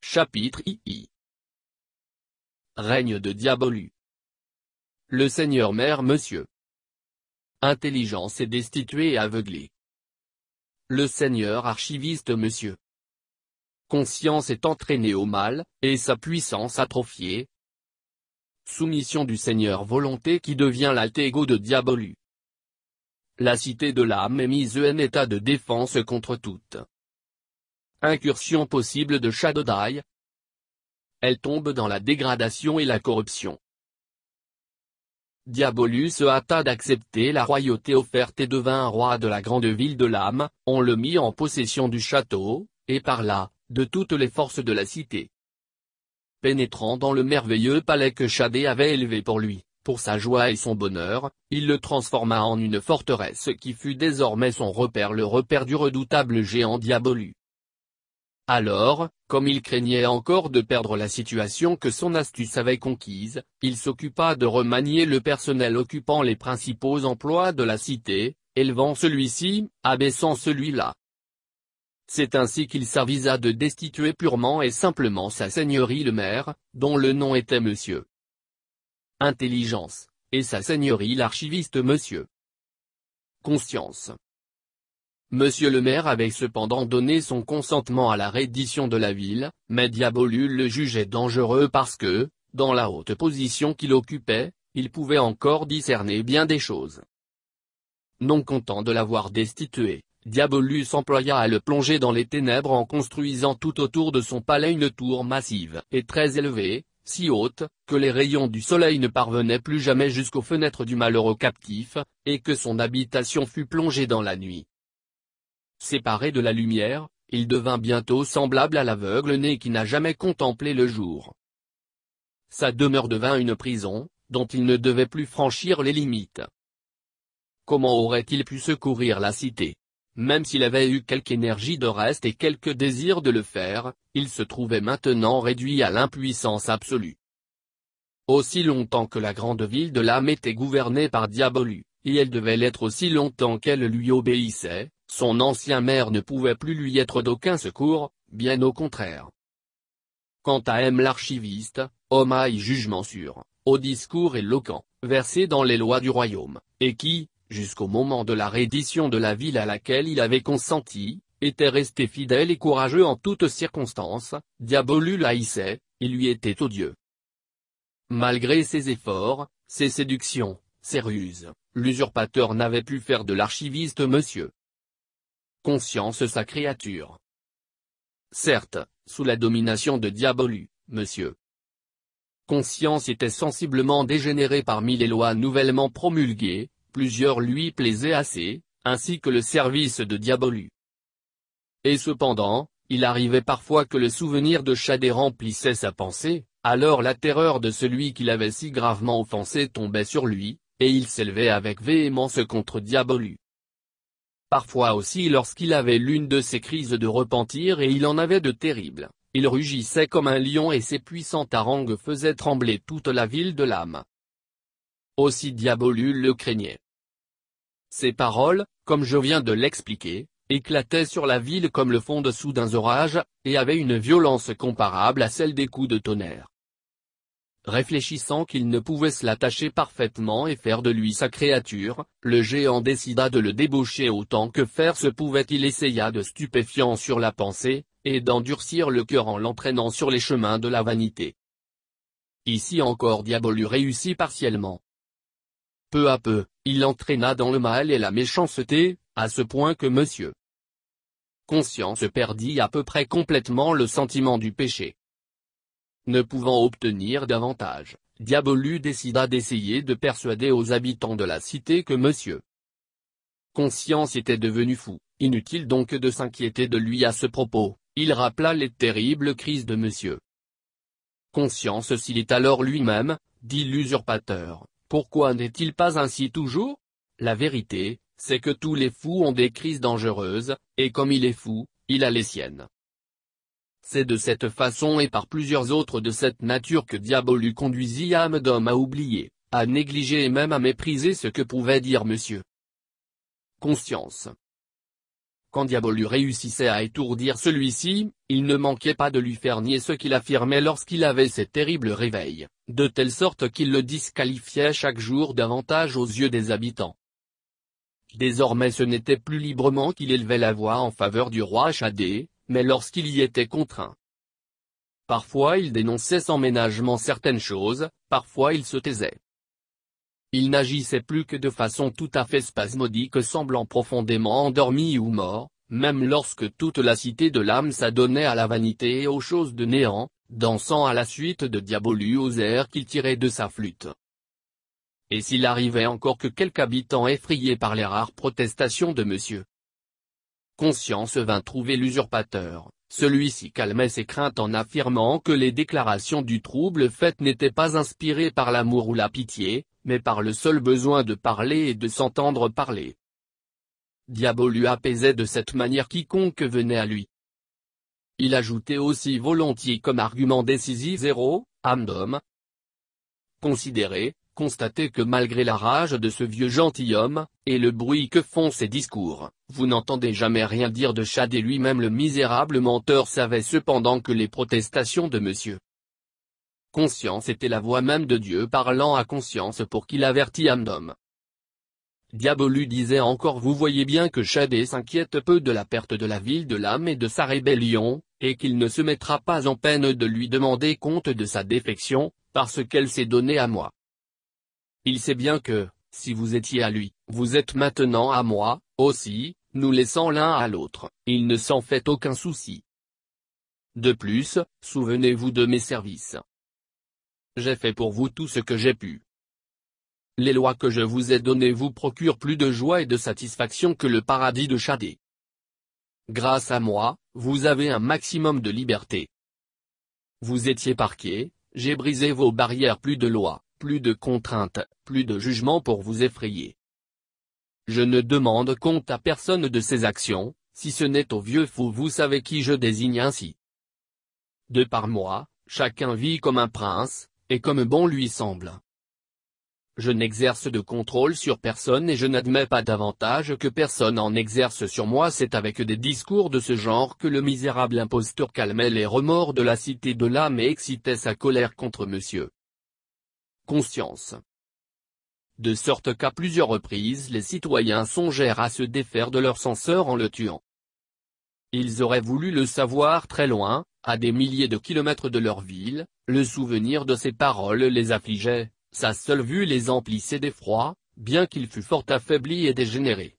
Chapitre II Règne de Diabolu Le Seigneur Mère Monsieur Intelligence est destituée et aveuglée. Le Seigneur Archiviste Monsieur Conscience est entraînée au mal, et sa puissance atrophiée. Soumission du Seigneur Volonté qui devient l'altégo de Diabolu la cité de l'âme est mise en état de défense contre toute incursion possible de Dai. Elle tombe dans la dégradation et la corruption. Diabolus se hâta d'accepter la royauté offerte et devint roi de la grande ville de l'âme, on le mit en possession du château, et par là, de toutes les forces de la cité. Pénétrant dans le merveilleux palais que Shadé avait élevé pour lui, pour sa joie et son bonheur, il le transforma en une forteresse qui fut désormais son repère le repère du redoutable géant Diabolu. Alors, comme il craignait encore de perdre la situation que son astuce avait conquise, il s'occupa de remanier le personnel occupant les principaux emplois de la cité, élevant celui-ci, abaissant celui-là. C'est ainsi qu'il s'avisa de destituer purement et simplement sa seigneurie le maire, dont le nom était Monsieur Intelligence, et sa seigneurie l'archiviste monsieur. Conscience. Monsieur le maire avait cependant donné son consentement à la reddition de la ville, mais Diabolus le jugeait dangereux parce que, dans la haute position qu'il occupait, il pouvait encore discerner bien des choses. Non content de l'avoir destitué, Diabolus s'employa à le plonger dans les ténèbres en construisant tout autour de son palais une tour massive et très élevée, si haute, que les rayons du soleil ne parvenaient plus jamais jusqu'aux fenêtres du malheureux captif, et que son habitation fut plongée dans la nuit. Séparé de la lumière, il devint bientôt semblable à l'aveugle né qui n'a jamais contemplé le jour. Sa demeure devint une prison, dont il ne devait plus franchir les limites. Comment aurait-il pu secourir la cité même s'il avait eu quelque énergie de reste et quelque désir de le faire, il se trouvait maintenant réduit à l'impuissance absolue. Aussi longtemps que la grande ville de l'âme était gouvernée par Diabolu, et elle devait l'être aussi longtemps qu'elle lui obéissait, son ancien maire ne pouvait plus lui être d'aucun secours, bien au contraire. Quant à M l'archiviste, homme à jugement sûr, au discours éloquent, versé dans les lois du royaume, et qui, jusqu'au moment de la reddition de la ville à laquelle il avait consenti, était resté fidèle et courageux en toutes circonstances, Diabolu l'haïssait, il lui était odieux. Malgré ses efforts, ses séductions, ses ruses, l'usurpateur n'avait pu faire de l'archiviste monsieur. Conscience sa créature. Certes, sous la domination de Diabolu, monsieur. Conscience était sensiblement dégénérée parmi les lois nouvellement promulguées, plusieurs lui plaisaient assez, ainsi que le service de Diabolu. Et cependant, il arrivait parfois que le souvenir de Chadet remplissait sa pensée, alors la terreur de celui qu'il avait si gravement offensé tombait sur lui, et il s'élevait avec véhémence contre Diabolu. Parfois aussi lorsqu'il avait l'une de ses crises de repentir et il en avait de terribles, il rugissait comme un lion et ses puissantes harangues faisaient trembler toute la ville de l'âme. Aussi Diabolu le craignait. Ces paroles, comme je viens de l'expliquer, éclataient sur la ville comme le fond dessous d'un orage, et avaient une violence comparable à celle des coups de tonnerre. Réfléchissant qu'il ne pouvait se l'attacher parfaitement et faire de lui sa créature, le géant décida de le débaucher autant que faire se pouvait il essaya de stupéfiant sur la pensée, et d'endurcir le cœur en l'entraînant sur les chemins de la vanité. Ici encore Diabolu réussit partiellement. Peu à peu, il entraîna dans le mal et la méchanceté, à ce point que Monsieur Conscience perdit à peu près complètement le sentiment du péché. Ne pouvant obtenir davantage, Diabolu décida d'essayer de persuader aux habitants de la cité que Monsieur Conscience était devenu fou, inutile donc de s'inquiéter de lui à ce propos, il rappela les terribles crises de Monsieur Conscience s'il est alors lui-même, dit l'usurpateur, pourquoi n'est-il pas ainsi toujours La vérité, c'est que tous les fous ont des crises dangereuses, et comme il est fou, il a les siennes. C'est de cette façon et par plusieurs autres de cette nature que Diabolu conduisit âme d'homme à oublier, à négliger et même à mépriser ce que pouvait dire monsieur. Conscience. Quand Diabolu réussissait à étourdir celui-ci, il ne manquait pas de lui faire nier ce qu'il affirmait lorsqu'il avait ses terribles réveils, de telle sorte qu'il le disqualifiait chaque jour davantage aux yeux des habitants. Désormais ce n'était plus librement qu'il élevait la voix en faveur du roi Chadé, mais lorsqu'il y était contraint. Parfois il dénonçait sans ménagement certaines choses, parfois il se taisait. Il n'agissait plus que de façon tout à fait spasmodique semblant profondément endormi ou mort, même lorsque toute la cité de l'âme s'adonnait à la vanité et aux choses de néant, dansant à la suite de diabolus aux airs qu'il tirait de sa flûte. Et s'il arrivait encore que quelque habitant effrayé par les rares protestations de monsieur Conscience vint trouver l'usurpateur, celui-ci calmait ses craintes en affirmant que les déclarations du trouble fait n'étaient pas inspirées par l'amour ou la pitié, mais par le seul besoin de parler et de s'entendre parler lui apaisait de cette manière quiconque venait à lui. Il ajoutait aussi volontiers comme argument décisif Zéro, Amdom. Considérez, constatez que malgré la rage de ce vieux gentilhomme, et le bruit que font ses discours, vous n'entendez jamais rien dire de Chad et lui-même le misérable menteur savait cependant que les protestations de monsieur conscience était la voix même de Dieu parlant à conscience pour qu'il avertit âme Diabolu disait encore Vous voyez bien que Shadé s'inquiète peu de la perte de la ville de l'âme et de sa rébellion, et qu'il ne se mettra pas en peine de lui demander compte de sa défection, parce qu'elle s'est donnée à moi. Il sait bien que, si vous étiez à lui, vous êtes maintenant à moi, aussi, nous laissant l'un à l'autre, il ne s'en fait aucun souci. De plus, souvenez-vous de mes services. J'ai fait pour vous tout ce que j'ai pu. Les lois que je vous ai données vous procurent plus de joie et de satisfaction que le paradis de Chadé. Grâce à moi, vous avez un maximum de liberté. Vous étiez parqués, j'ai brisé vos barrières plus de lois, plus de contraintes, plus de jugements pour vous effrayer. Je ne demande compte à personne de ces actions, si ce n'est au vieux fou vous savez qui je désigne ainsi. De par moi, chacun vit comme un prince, et comme bon lui semble. Je n'exerce de contrôle sur personne et je n'admets pas davantage que personne en exerce sur moi c'est avec des discours de ce genre que le misérable imposteur calmait les remords de la cité de l'âme et excitait sa colère contre monsieur. Conscience. De sorte qu'à plusieurs reprises les citoyens songèrent à se défaire de leur censeur en le tuant. Ils auraient voulu le savoir très loin, à des milliers de kilomètres de leur ville, le souvenir de ses paroles les affligeait, sa seule vue les emplissait d'effroi, bien qu'il fût fort affaibli et dégénéré.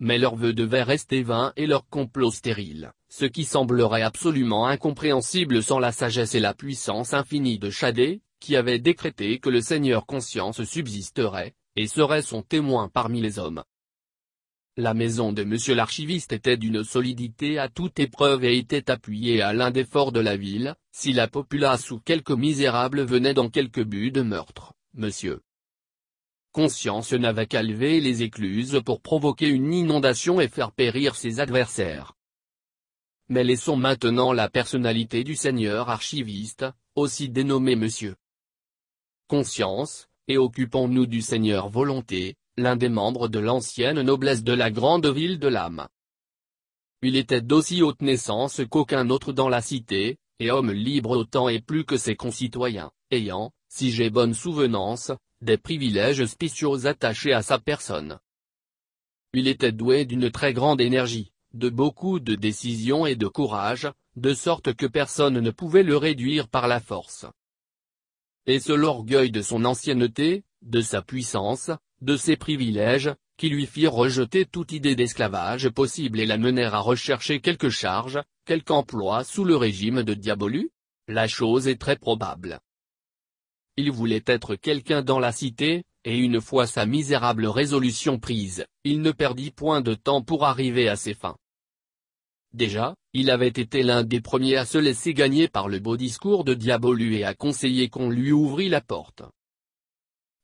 Mais leurs vœux devaient rester vains et leur complot stérile, ce qui semblerait absolument incompréhensible sans la sagesse et la puissance infinie de Chadé, qui avait décrété que le Seigneur conscience subsisterait, et serait son témoin parmi les hommes. La maison de monsieur l'archiviste était d'une solidité à toute épreuve et était appuyée à l'un des forts de la ville, si la populace ou quelques misérables venait dans quelque but de meurtre, monsieur. Conscience n'avait qu'à lever les écluses pour provoquer une inondation et faire périr ses adversaires. Mais laissons maintenant la personnalité du seigneur archiviste, aussi dénommé monsieur. Conscience, et occupons-nous du seigneur volonté, l'un des membres de l'ancienne noblesse de la grande ville de l'âme. Il était d'aussi haute naissance qu'aucun autre dans la cité, et homme libre autant et plus que ses concitoyens, ayant, si j'ai bonne souvenance, des privilèges spéciaux attachés à sa personne. Il était doué d'une très grande énergie, de beaucoup de décision et de courage, de sorte que personne ne pouvait le réduire par la force. Et ce l'orgueil de son ancienneté, de sa puissance, de ses privilèges, qui lui firent rejeter toute idée d'esclavage possible et la menèrent à rechercher quelque charge, quelque emploi sous le régime de Diabolu La chose est très probable. Il voulait être quelqu'un dans la cité, et une fois sa misérable résolution prise, il ne perdit point de temps pour arriver à ses fins. Déjà, il avait été l'un des premiers à se laisser gagner par le beau discours de Diabolu et à conseiller qu'on lui ouvrit la porte.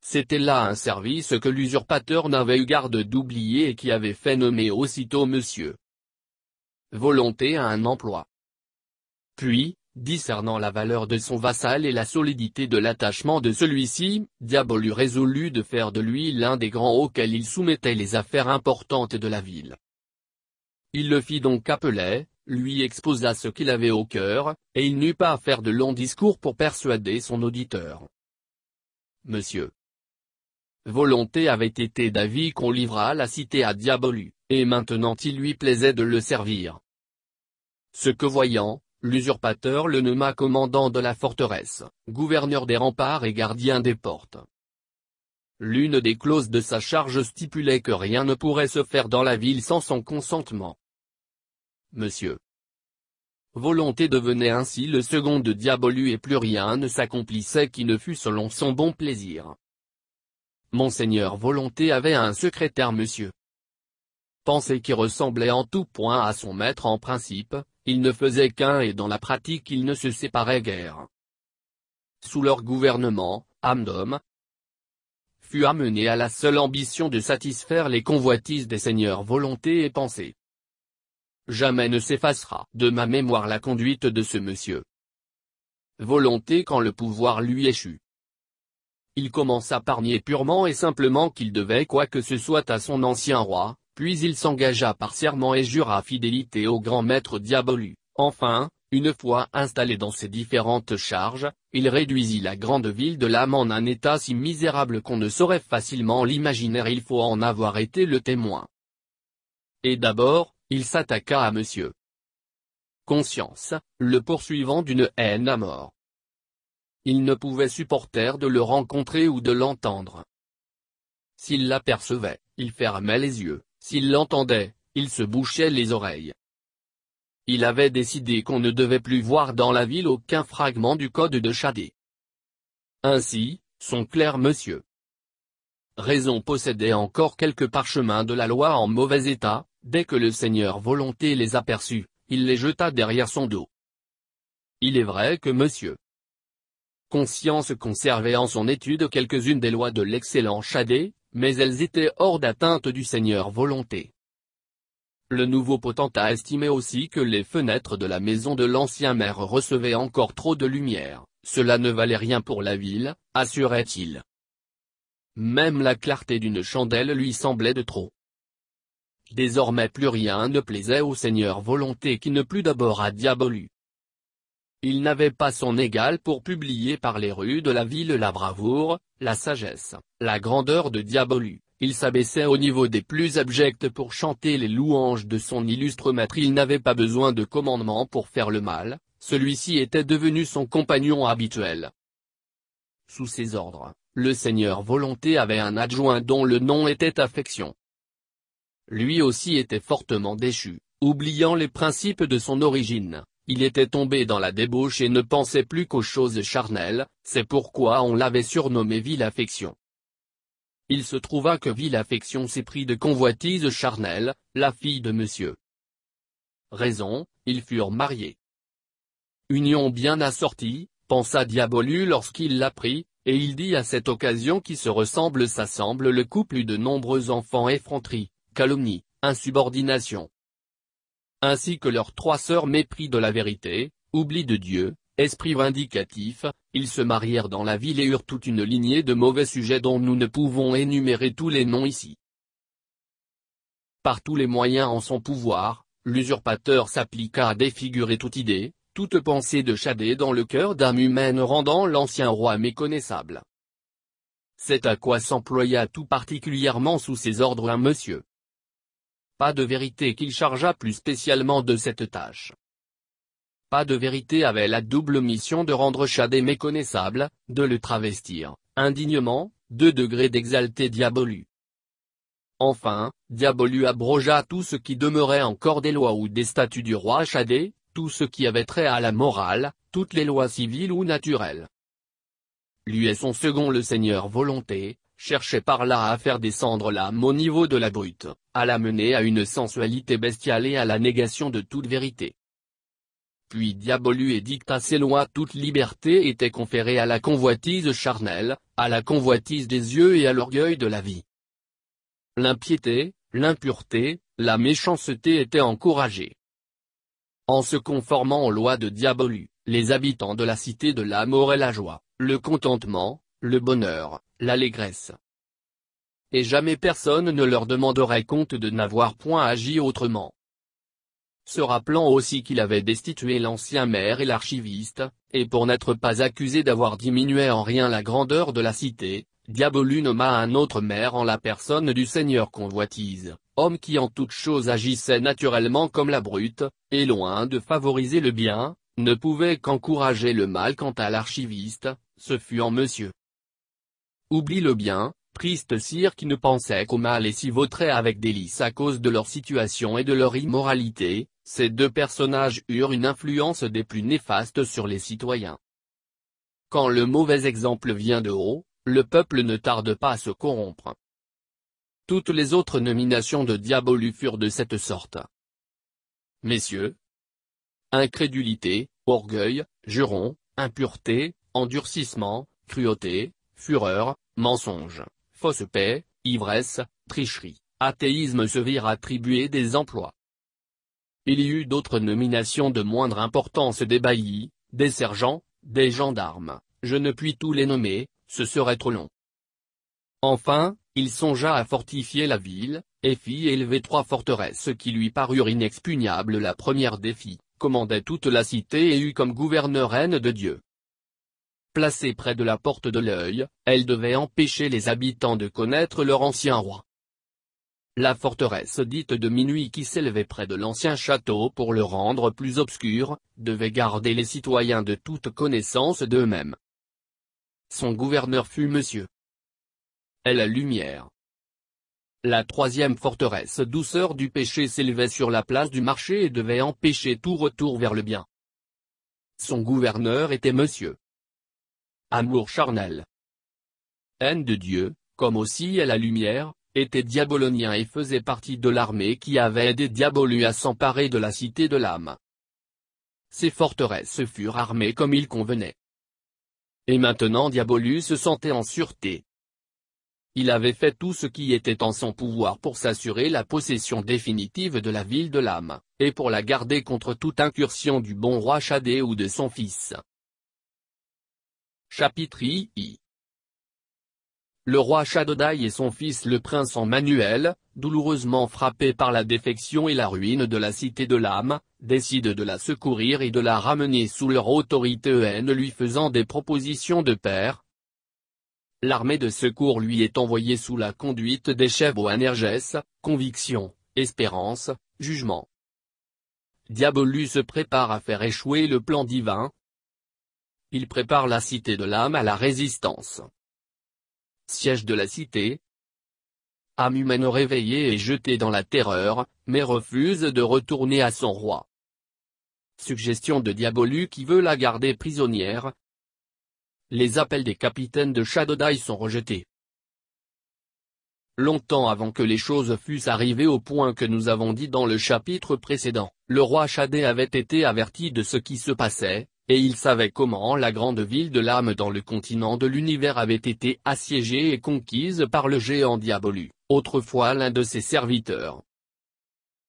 C'était là un service que l'usurpateur n'avait eu garde d'oublier et qui avait fait nommer aussitôt monsieur. Volonté à un emploi. Puis, discernant la valeur de son vassal et la solidité de l'attachement de celui-ci, Diabolu résolut de faire de lui l'un des grands auxquels il soumettait les affaires importantes de la ville. Il le fit donc appeler, lui exposa ce qu'il avait au cœur, et il n'eut pas à faire de longs discours pour persuader son auditeur. Monsieur, Volonté avait été d'avis qu'on livrât la cité à Diabolu, et maintenant il lui plaisait de le servir. Ce que voyant, l'usurpateur le nomma commandant de la forteresse, gouverneur des remparts et gardien des portes. L'une des clauses de sa charge stipulait que rien ne pourrait se faire dans la ville sans son consentement. Monsieur. Volonté devenait ainsi le second de Diabolu et plus rien ne s'accomplissait qui ne fût selon son bon plaisir. Monseigneur Volonté avait un secrétaire monsieur. Pensée qui ressemblait en tout point à son maître en principe, il ne faisait qu'un et dans la pratique il ne se séparait guère. Sous leur gouvernement, Amdom fut amené à la seule ambition de satisfaire les convoitises des seigneurs volonté et pensée. Jamais ne s'effacera de ma mémoire la conduite de ce monsieur. Volonté quand le pouvoir lui échut il commença par nier purement et simplement qu'il devait quoi que ce soit à son ancien roi, puis il s'engagea par serment et jura fidélité au grand maître Diabolu. Enfin, une fois installé dans ses différentes charges, il réduisit la grande ville de l'âme en un état si misérable qu'on ne saurait facilement l'imaginer il faut en avoir été le témoin. Et d'abord, il s'attaqua à Monsieur Conscience, le poursuivant d'une haine à mort. Il ne pouvait supporter de le rencontrer ou de l'entendre. S'il l'apercevait, il fermait les yeux, s'il l'entendait, il se bouchait les oreilles. Il avait décidé qu'on ne devait plus voir dans la ville aucun fragment du code de Chadé. Ainsi, son clair monsieur. Raison possédait encore quelques parchemins de la loi en mauvais état, dès que le Seigneur volonté les aperçut, il les jeta derrière son dos. Il est vrai que monsieur conscience conservait en son étude quelques-unes des lois de l'excellent Chadé, mais elles étaient hors d'atteinte du Seigneur volonté. Le nouveau potentat estimait aussi que les fenêtres de la maison de l'ancien maire recevaient encore trop de lumière, cela ne valait rien pour la ville, assurait-il. Même la clarté d'une chandelle lui semblait de trop. Désormais plus rien ne plaisait au Seigneur volonté qui ne plut d'abord à Diabolu, il n'avait pas son égal pour publier par les rues de la ville la bravoure, la sagesse, la grandeur de Diabolu, il s'abaissait au niveau des plus abjects pour chanter les louanges de son illustre maître il n'avait pas besoin de commandement pour faire le mal, celui-ci était devenu son compagnon habituel. Sous ses ordres, le seigneur Volonté avait un adjoint dont le nom était Affection. Lui aussi était fortement déchu, oubliant les principes de son origine. Il était tombé dans la débauche et ne pensait plus qu'aux choses charnelles, c'est pourquoi on l'avait surnommé Ville Affection. Il se trouva que Ville Affection s'est pris de convoitise charnelle, la fille de monsieur. Raison, ils furent mariés. Union bien assortie, pensa Diabolu lorsqu'il l'apprit, et il dit à cette occasion qui se ressemble s'assemble le couple de nombreux enfants effronterie, calomnie, insubordination ainsi que leurs trois sœurs mépris de la vérité, oubli de Dieu, esprit vindicatif, ils se marièrent dans la ville et eurent toute une lignée de mauvais sujets dont nous ne pouvons énumérer tous les noms ici. Par tous les moyens en son pouvoir, l'usurpateur s'appliqua à défigurer toute idée, toute pensée de Chadé dans le cœur d'âme humaine rendant l'ancien roi méconnaissable. C'est à quoi s'employa tout particulièrement sous ses ordres un monsieur, pas de vérité qu'il chargea plus spécialement de cette tâche. Pas de vérité avait la double mission de rendre Chadé méconnaissable, de le travestir, indignement, de degrés d'exalté Diabolu. Enfin, Diabolu abrogea tout ce qui demeurait encore des lois ou des statuts du roi Chadé, tout ce qui avait trait à la morale, toutes les lois civiles ou naturelles. Lui est son second le Seigneur Volonté, cherchait par là à faire descendre l'âme au niveau de la brute, à la mener à une sensualité bestiale et à la négation de toute vérité. Puis Diabolu édicta ses lois toute liberté était conférée à la convoitise charnelle, à la convoitise des yeux et à l'orgueil de la vie. L'impiété, l'impureté, la méchanceté étaient encouragées. En se conformant aux lois de Diabolu, les habitants de la cité de l'âme auraient la joie, le contentement, le bonheur, l'allégresse. Et jamais personne ne leur demanderait compte de n'avoir point agi autrement. Se rappelant aussi qu'il avait destitué l'ancien maire et l'archiviste, et pour n'être pas accusé d'avoir diminué en rien la grandeur de la cité, Diabolu nomma un autre maire en la personne du seigneur convoitise, homme qui en toute chose agissait naturellement comme la brute, et loin de favoriser le bien, ne pouvait qu'encourager le mal quant à l'archiviste, ce fut en monsieur Oublie le bien, triste sire qui ne pensait qu'au mal et s'y vautrait avec délices à cause de leur situation et de leur immoralité, ces deux personnages eurent une influence des plus néfastes sur les citoyens. Quand le mauvais exemple vient de haut, le peuple ne tarde pas à se corrompre. Toutes les autres nominations de diabolus furent de cette sorte. Messieurs, incrédulité, orgueil, juron, impureté, endurcissement, cruauté, fureur, mensonges, fausses paix, ivresse, tricherie, athéisme se virent attribuer des emplois. Il y eut d'autres nominations de moindre importance des baillis, des sergents, des gendarmes, je ne puis tous les nommer, ce serait trop long. Enfin, il songea à fortifier la ville, et fit élever trois forteresses qui lui parurent inexpugnables. La première des commandait toute la cité et eut comme gouverneur reine de Dieu, Placée près de la porte de l'œil, elle devait empêcher les habitants de connaître leur ancien roi. La forteresse dite de minuit qui s'élevait près de l'ancien château pour le rendre plus obscur, devait garder les citoyens de toute connaissance d'eux-mêmes. Son gouverneur fut Monsieur. Elle a lumière. La troisième forteresse douceur du péché s'élevait sur la place du marché et devait empêcher tout retour vers le bien. Son gouverneur était Monsieur amour charnel. Haine de Dieu, comme aussi à la lumière, était diabolonien et faisait partie de l'armée qui avait aidé Diabolu à s'emparer de la cité de l'âme. Ses forteresses furent armées comme il convenait. Et maintenant Diabolus se sentait en sûreté. Il avait fait tout ce qui était en son pouvoir pour s'assurer la possession définitive de la ville de l'âme, et pour la garder contre toute incursion du bon roi Chadé ou de son fils. Chapitre I Le roi Shadodai et son fils le prince Emmanuel, douloureusement frappés par la défection et la ruine de la cité de l'âme, décident de la secourir et de la ramener sous leur autorité en lui faisant des propositions de père. L'armée de secours lui est envoyée sous la conduite des chefs Anerges, conviction, espérance, jugement. Diabolus se prépare à faire échouer le plan divin, il prépare la Cité de l'âme à la résistance. Siège de la Cité âme humaine réveillée et jetée dans la terreur, mais refuse de retourner à son roi. Suggestion de Diabolu qui veut la garder prisonnière. Les appels des capitaines de Shadodai sont rejetés. Longtemps avant que les choses fussent arrivées au point que nous avons dit dans le chapitre précédent, le roi Shadé avait été averti de ce qui se passait, et il savait comment la grande ville de l'âme dans le continent de l'univers avait été assiégée et conquise par le géant Diabolu, autrefois l'un de ses serviteurs.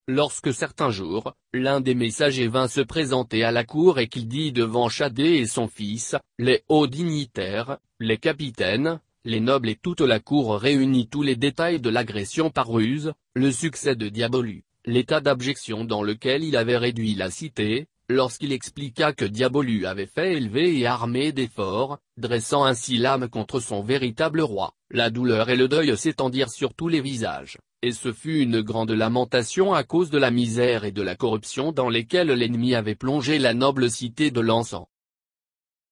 Lorsque certains jours, l'un des messagers vint se présenter à la cour et qu'il dit devant Chadé et son fils, les hauts dignitaires, les capitaines, les nobles et toute la cour réunit tous les détails de l'agression par ruse, le succès de Diabolu, l'état d'abjection dans lequel il avait réduit la cité, lorsqu'il expliqua que Diabolu avait fait élever et armer forts, dressant ainsi l'âme contre son véritable roi. La douleur et le deuil s'étendirent sur tous les visages, et ce fut une grande lamentation à cause de la misère et de la corruption dans lesquelles l'ennemi avait plongé la noble cité de l'encens.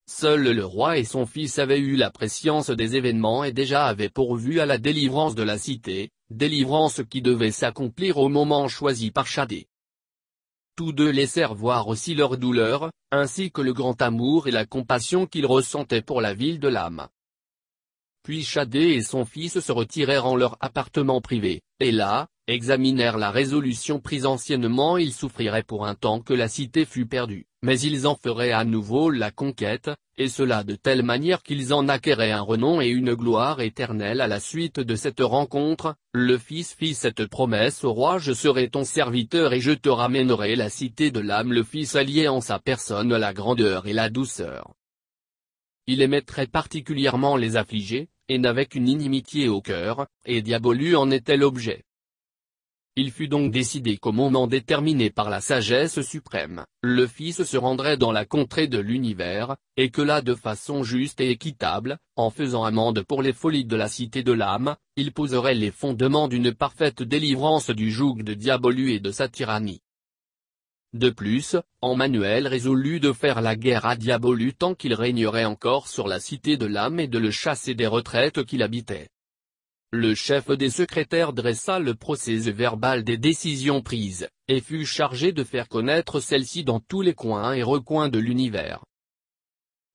Seul le roi et son fils avaient eu la préscience des événements et déjà avaient pourvu à la délivrance de la cité, délivrance qui devait s'accomplir au moment choisi par Chadé tous deux laissèrent voir aussi leur douleur, ainsi que le grand amour et la compassion qu'ils ressentaient pour la ville de l'âme. Puis Chadé et son fils se retirèrent en leur appartement privé, et là, examinèrent la résolution prise anciennement ils souffriraient pour un temps que la cité fût perdue mais ils en feraient à nouveau la conquête, et cela de telle manière qu'ils en acquéraient un renom et une gloire éternelle à la suite de cette rencontre, le Fils fit cette promesse au roi Je serai ton serviteur et je te ramènerai la cité de l'âme Le Fils alliait en sa personne la grandeur et la douceur. Il aimait très particulièrement les affligés, et n'avait qu'une inimitié au cœur, et Diabolu en était l'objet. Il fut donc décidé qu'au moment déterminé par la sagesse suprême, le Fils se rendrait dans la contrée de l'univers, et que là de façon juste et équitable, en faisant amende pour les folies de la cité de l'âme, il poserait les fondements d'une parfaite délivrance du joug de Diabolu et de sa tyrannie. De plus, Emmanuel résolut de faire la guerre à Diabolu tant qu'il régnerait encore sur la cité de l'âme et de le chasser des retraites qu'il habitait. Le chef des secrétaires dressa le procès verbal des décisions prises, et fut chargé de faire connaître celles-ci dans tous les coins et recoins de l'univers.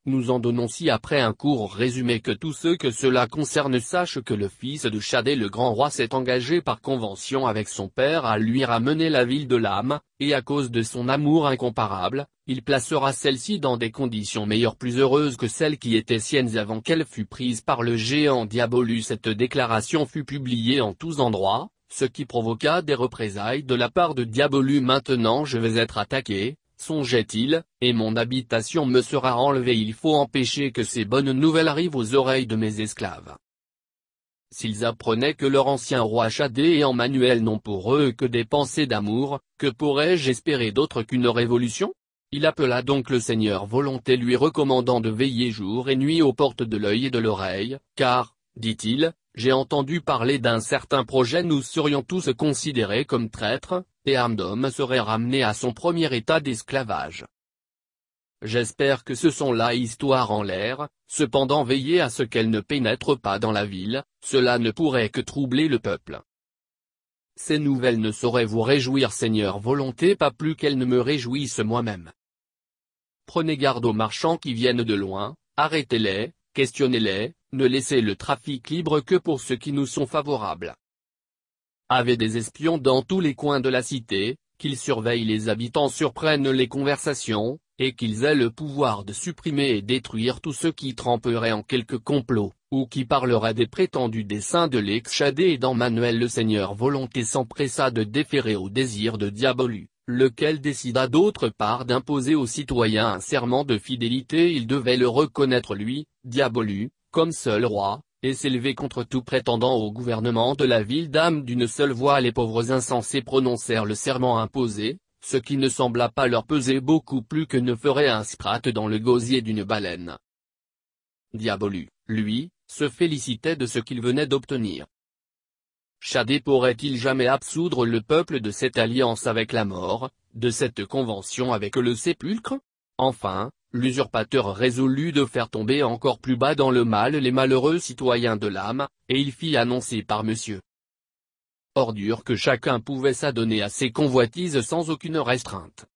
Nous en donnons si après un court résumé que tous ceux que cela concerne sachent que le fils de Chadé le grand roi s'est engagé par convention avec son père à lui ramener la ville de l'âme, et à cause de son amour incomparable, il placera celle-ci dans des conditions meilleures plus heureuses que celles qui étaient siennes avant qu'elle fût prise par le géant Diabolus cette déclaration fut publiée en tous endroits, ce qui provoqua des représailles de la part de Diabolus maintenant je vais être attaqué, songeait-il, et mon habitation me sera enlevée il faut empêcher que ces bonnes nouvelles arrivent aux oreilles de mes esclaves. S'ils apprenaient que leur ancien roi Chadé et Emmanuel n'ont pour eux que des pensées d'amour, que pourrais-je espérer d'autre qu'une révolution Il appela donc le Seigneur volonté lui recommandant de veiller jour et nuit aux portes de l'œil et de l'oreille, car, dit-il, j'ai entendu parler d'un certain projet nous serions tous considérés comme traîtres, et Amdom serait ramené à son premier état d'esclavage. J'espère que ce sont là histoires en l'air, cependant veillez à ce qu'elles ne pénètrent pas dans la ville, cela ne pourrait que troubler le peuple. Ces nouvelles ne sauraient vous réjouir Seigneur volonté pas plus qu'elles ne me réjouissent moi-même. Prenez garde aux marchands qui viennent de loin, arrêtez-les, questionnez-les, ne laissez le trafic libre que pour ceux qui nous sont favorables. Avait des espions dans tous les coins de la cité, qu'ils surveillent les habitants surprennent les conversations, et qu'ils aient le pouvoir de supprimer et détruire tous ceux qui tremperaient en quelque complot, ou qui parleraient des prétendus desseins de l'exchadé et d'Emmanuel le Seigneur volonté s'empressa de déférer au désir de Diabolu, lequel décida d'autre part d'imposer aux citoyens un serment de fidélité il devait le reconnaître lui, Diabolu, comme seul roi, et s'élever contre tout prétendant au gouvernement de la ville d'âme d'une seule voix les pauvres insensés prononcèrent le serment imposé, ce qui ne sembla pas leur peser beaucoup plus que ne ferait un sprat dans le gosier d'une baleine. Diabolu, lui, se félicitait de ce qu'il venait d'obtenir. Chadé pourrait-il jamais absoudre le peuple de cette alliance avec la mort, de cette convention avec le sépulcre Enfin, l'usurpateur résolut de faire tomber encore plus bas dans le mal les malheureux citoyens de l'âme, et il fit annoncer par Monsieur ordure que chacun pouvait s'adonner à ses convoitises sans aucune restreinte.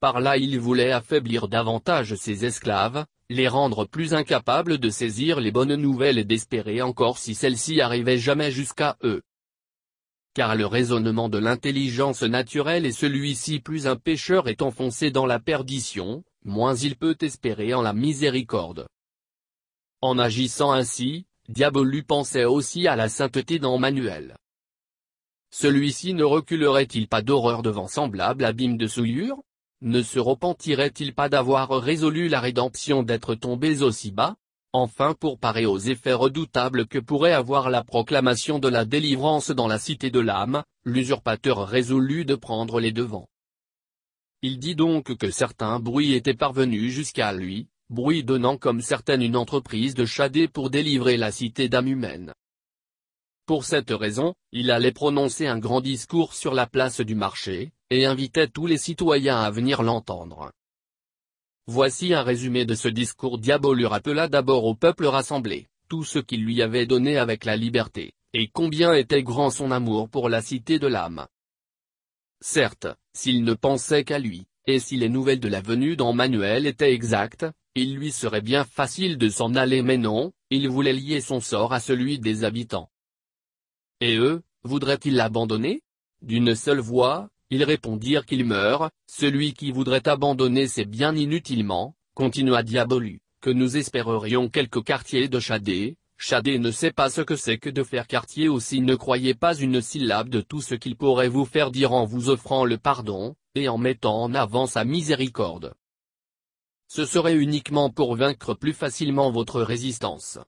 Par là il voulait affaiblir davantage ses esclaves, les rendre plus incapables de saisir les bonnes nouvelles et d'espérer encore si celles-ci arrivaient jamais jusqu'à eux. Car le raisonnement de l'intelligence naturelle est celui-ci plus un pécheur est enfoncé dans la perdition, moins il peut espérer en la miséricorde. En agissant ainsi, Diabolu pensait aussi à la sainteté dans Celui-ci ne reculerait-il pas d'horreur devant semblable abîme de souillure Ne se repentirait-il pas d'avoir résolu la rédemption d'être tombé aussi bas Enfin pour parer aux effets redoutables que pourrait avoir la proclamation de la délivrance dans la cité de l'âme, l'usurpateur résolut de prendre les devants. Il dit donc que certains bruits étaient parvenus jusqu'à lui, bruits donnant comme certaine une entreprise de Chadé pour délivrer la cité d'âme humaine. Pour cette raison, il allait prononcer un grand discours sur la place du marché, et invitait tous les citoyens à venir l'entendre. Voici un résumé de ce discours lui rappela d'abord au peuple rassemblé, tout ce qu'il lui avait donné avec la liberté, et combien était grand son amour pour la cité de l'âme. Certes, s'il ne pensait qu'à lui, et si les nouvelles de la venue d'Emmanuel étaient exactes, il lui serait bien facile de s'en aller mais non, il voulait lier son sort à celui des habitants. Et eux, voudraient-ils l'abandonner D'une seule voix, ils répondirent qu'il meurt, celui qui voudrait abandonner c'est bien inutilement, continua Diabolu, que nous espérerions quelques quartiers de Chadé, Chadé ne sait pas ce que c'est que de faire quartier aussi ne croyez pas une syllabe de tout ce qu'il pourrait vous faire dire en vous offrant le pardon, et en mettant en avant sa miséricorde. Ce serait uniquement pour vaincre plus facilement votre résistance.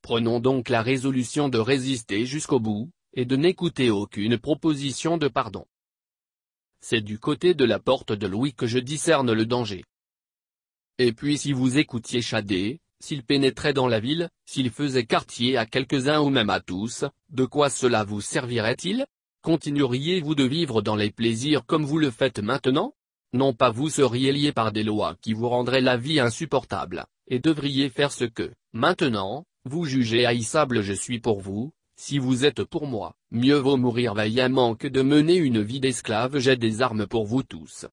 Prenons donc la résolution de résister jusqu'au bout, et de n'écouter aucune proposition de pardon. C'est du côté de la porte de Louis que je discerne le danger. Et puis si vous écoutiez Chadé, s'il pénétrait dans la ville, s'il faisait quartier à quelques-uns ou même à tous, de quoi cela vous servirait-il Continueriez-vous de vivre dans les plaisirs comme vous le faites maintenant Non pas vous seriez lié par des lois qui vous rendraient la vie insupportable, et devriez faire ce que, maintenant, vous jugez haïssable je suis pour vous, si vous êtes pour moi, mieux vaut mourir vaillamment que de mener une vie d'esclave j'ai des armes pour vous tous.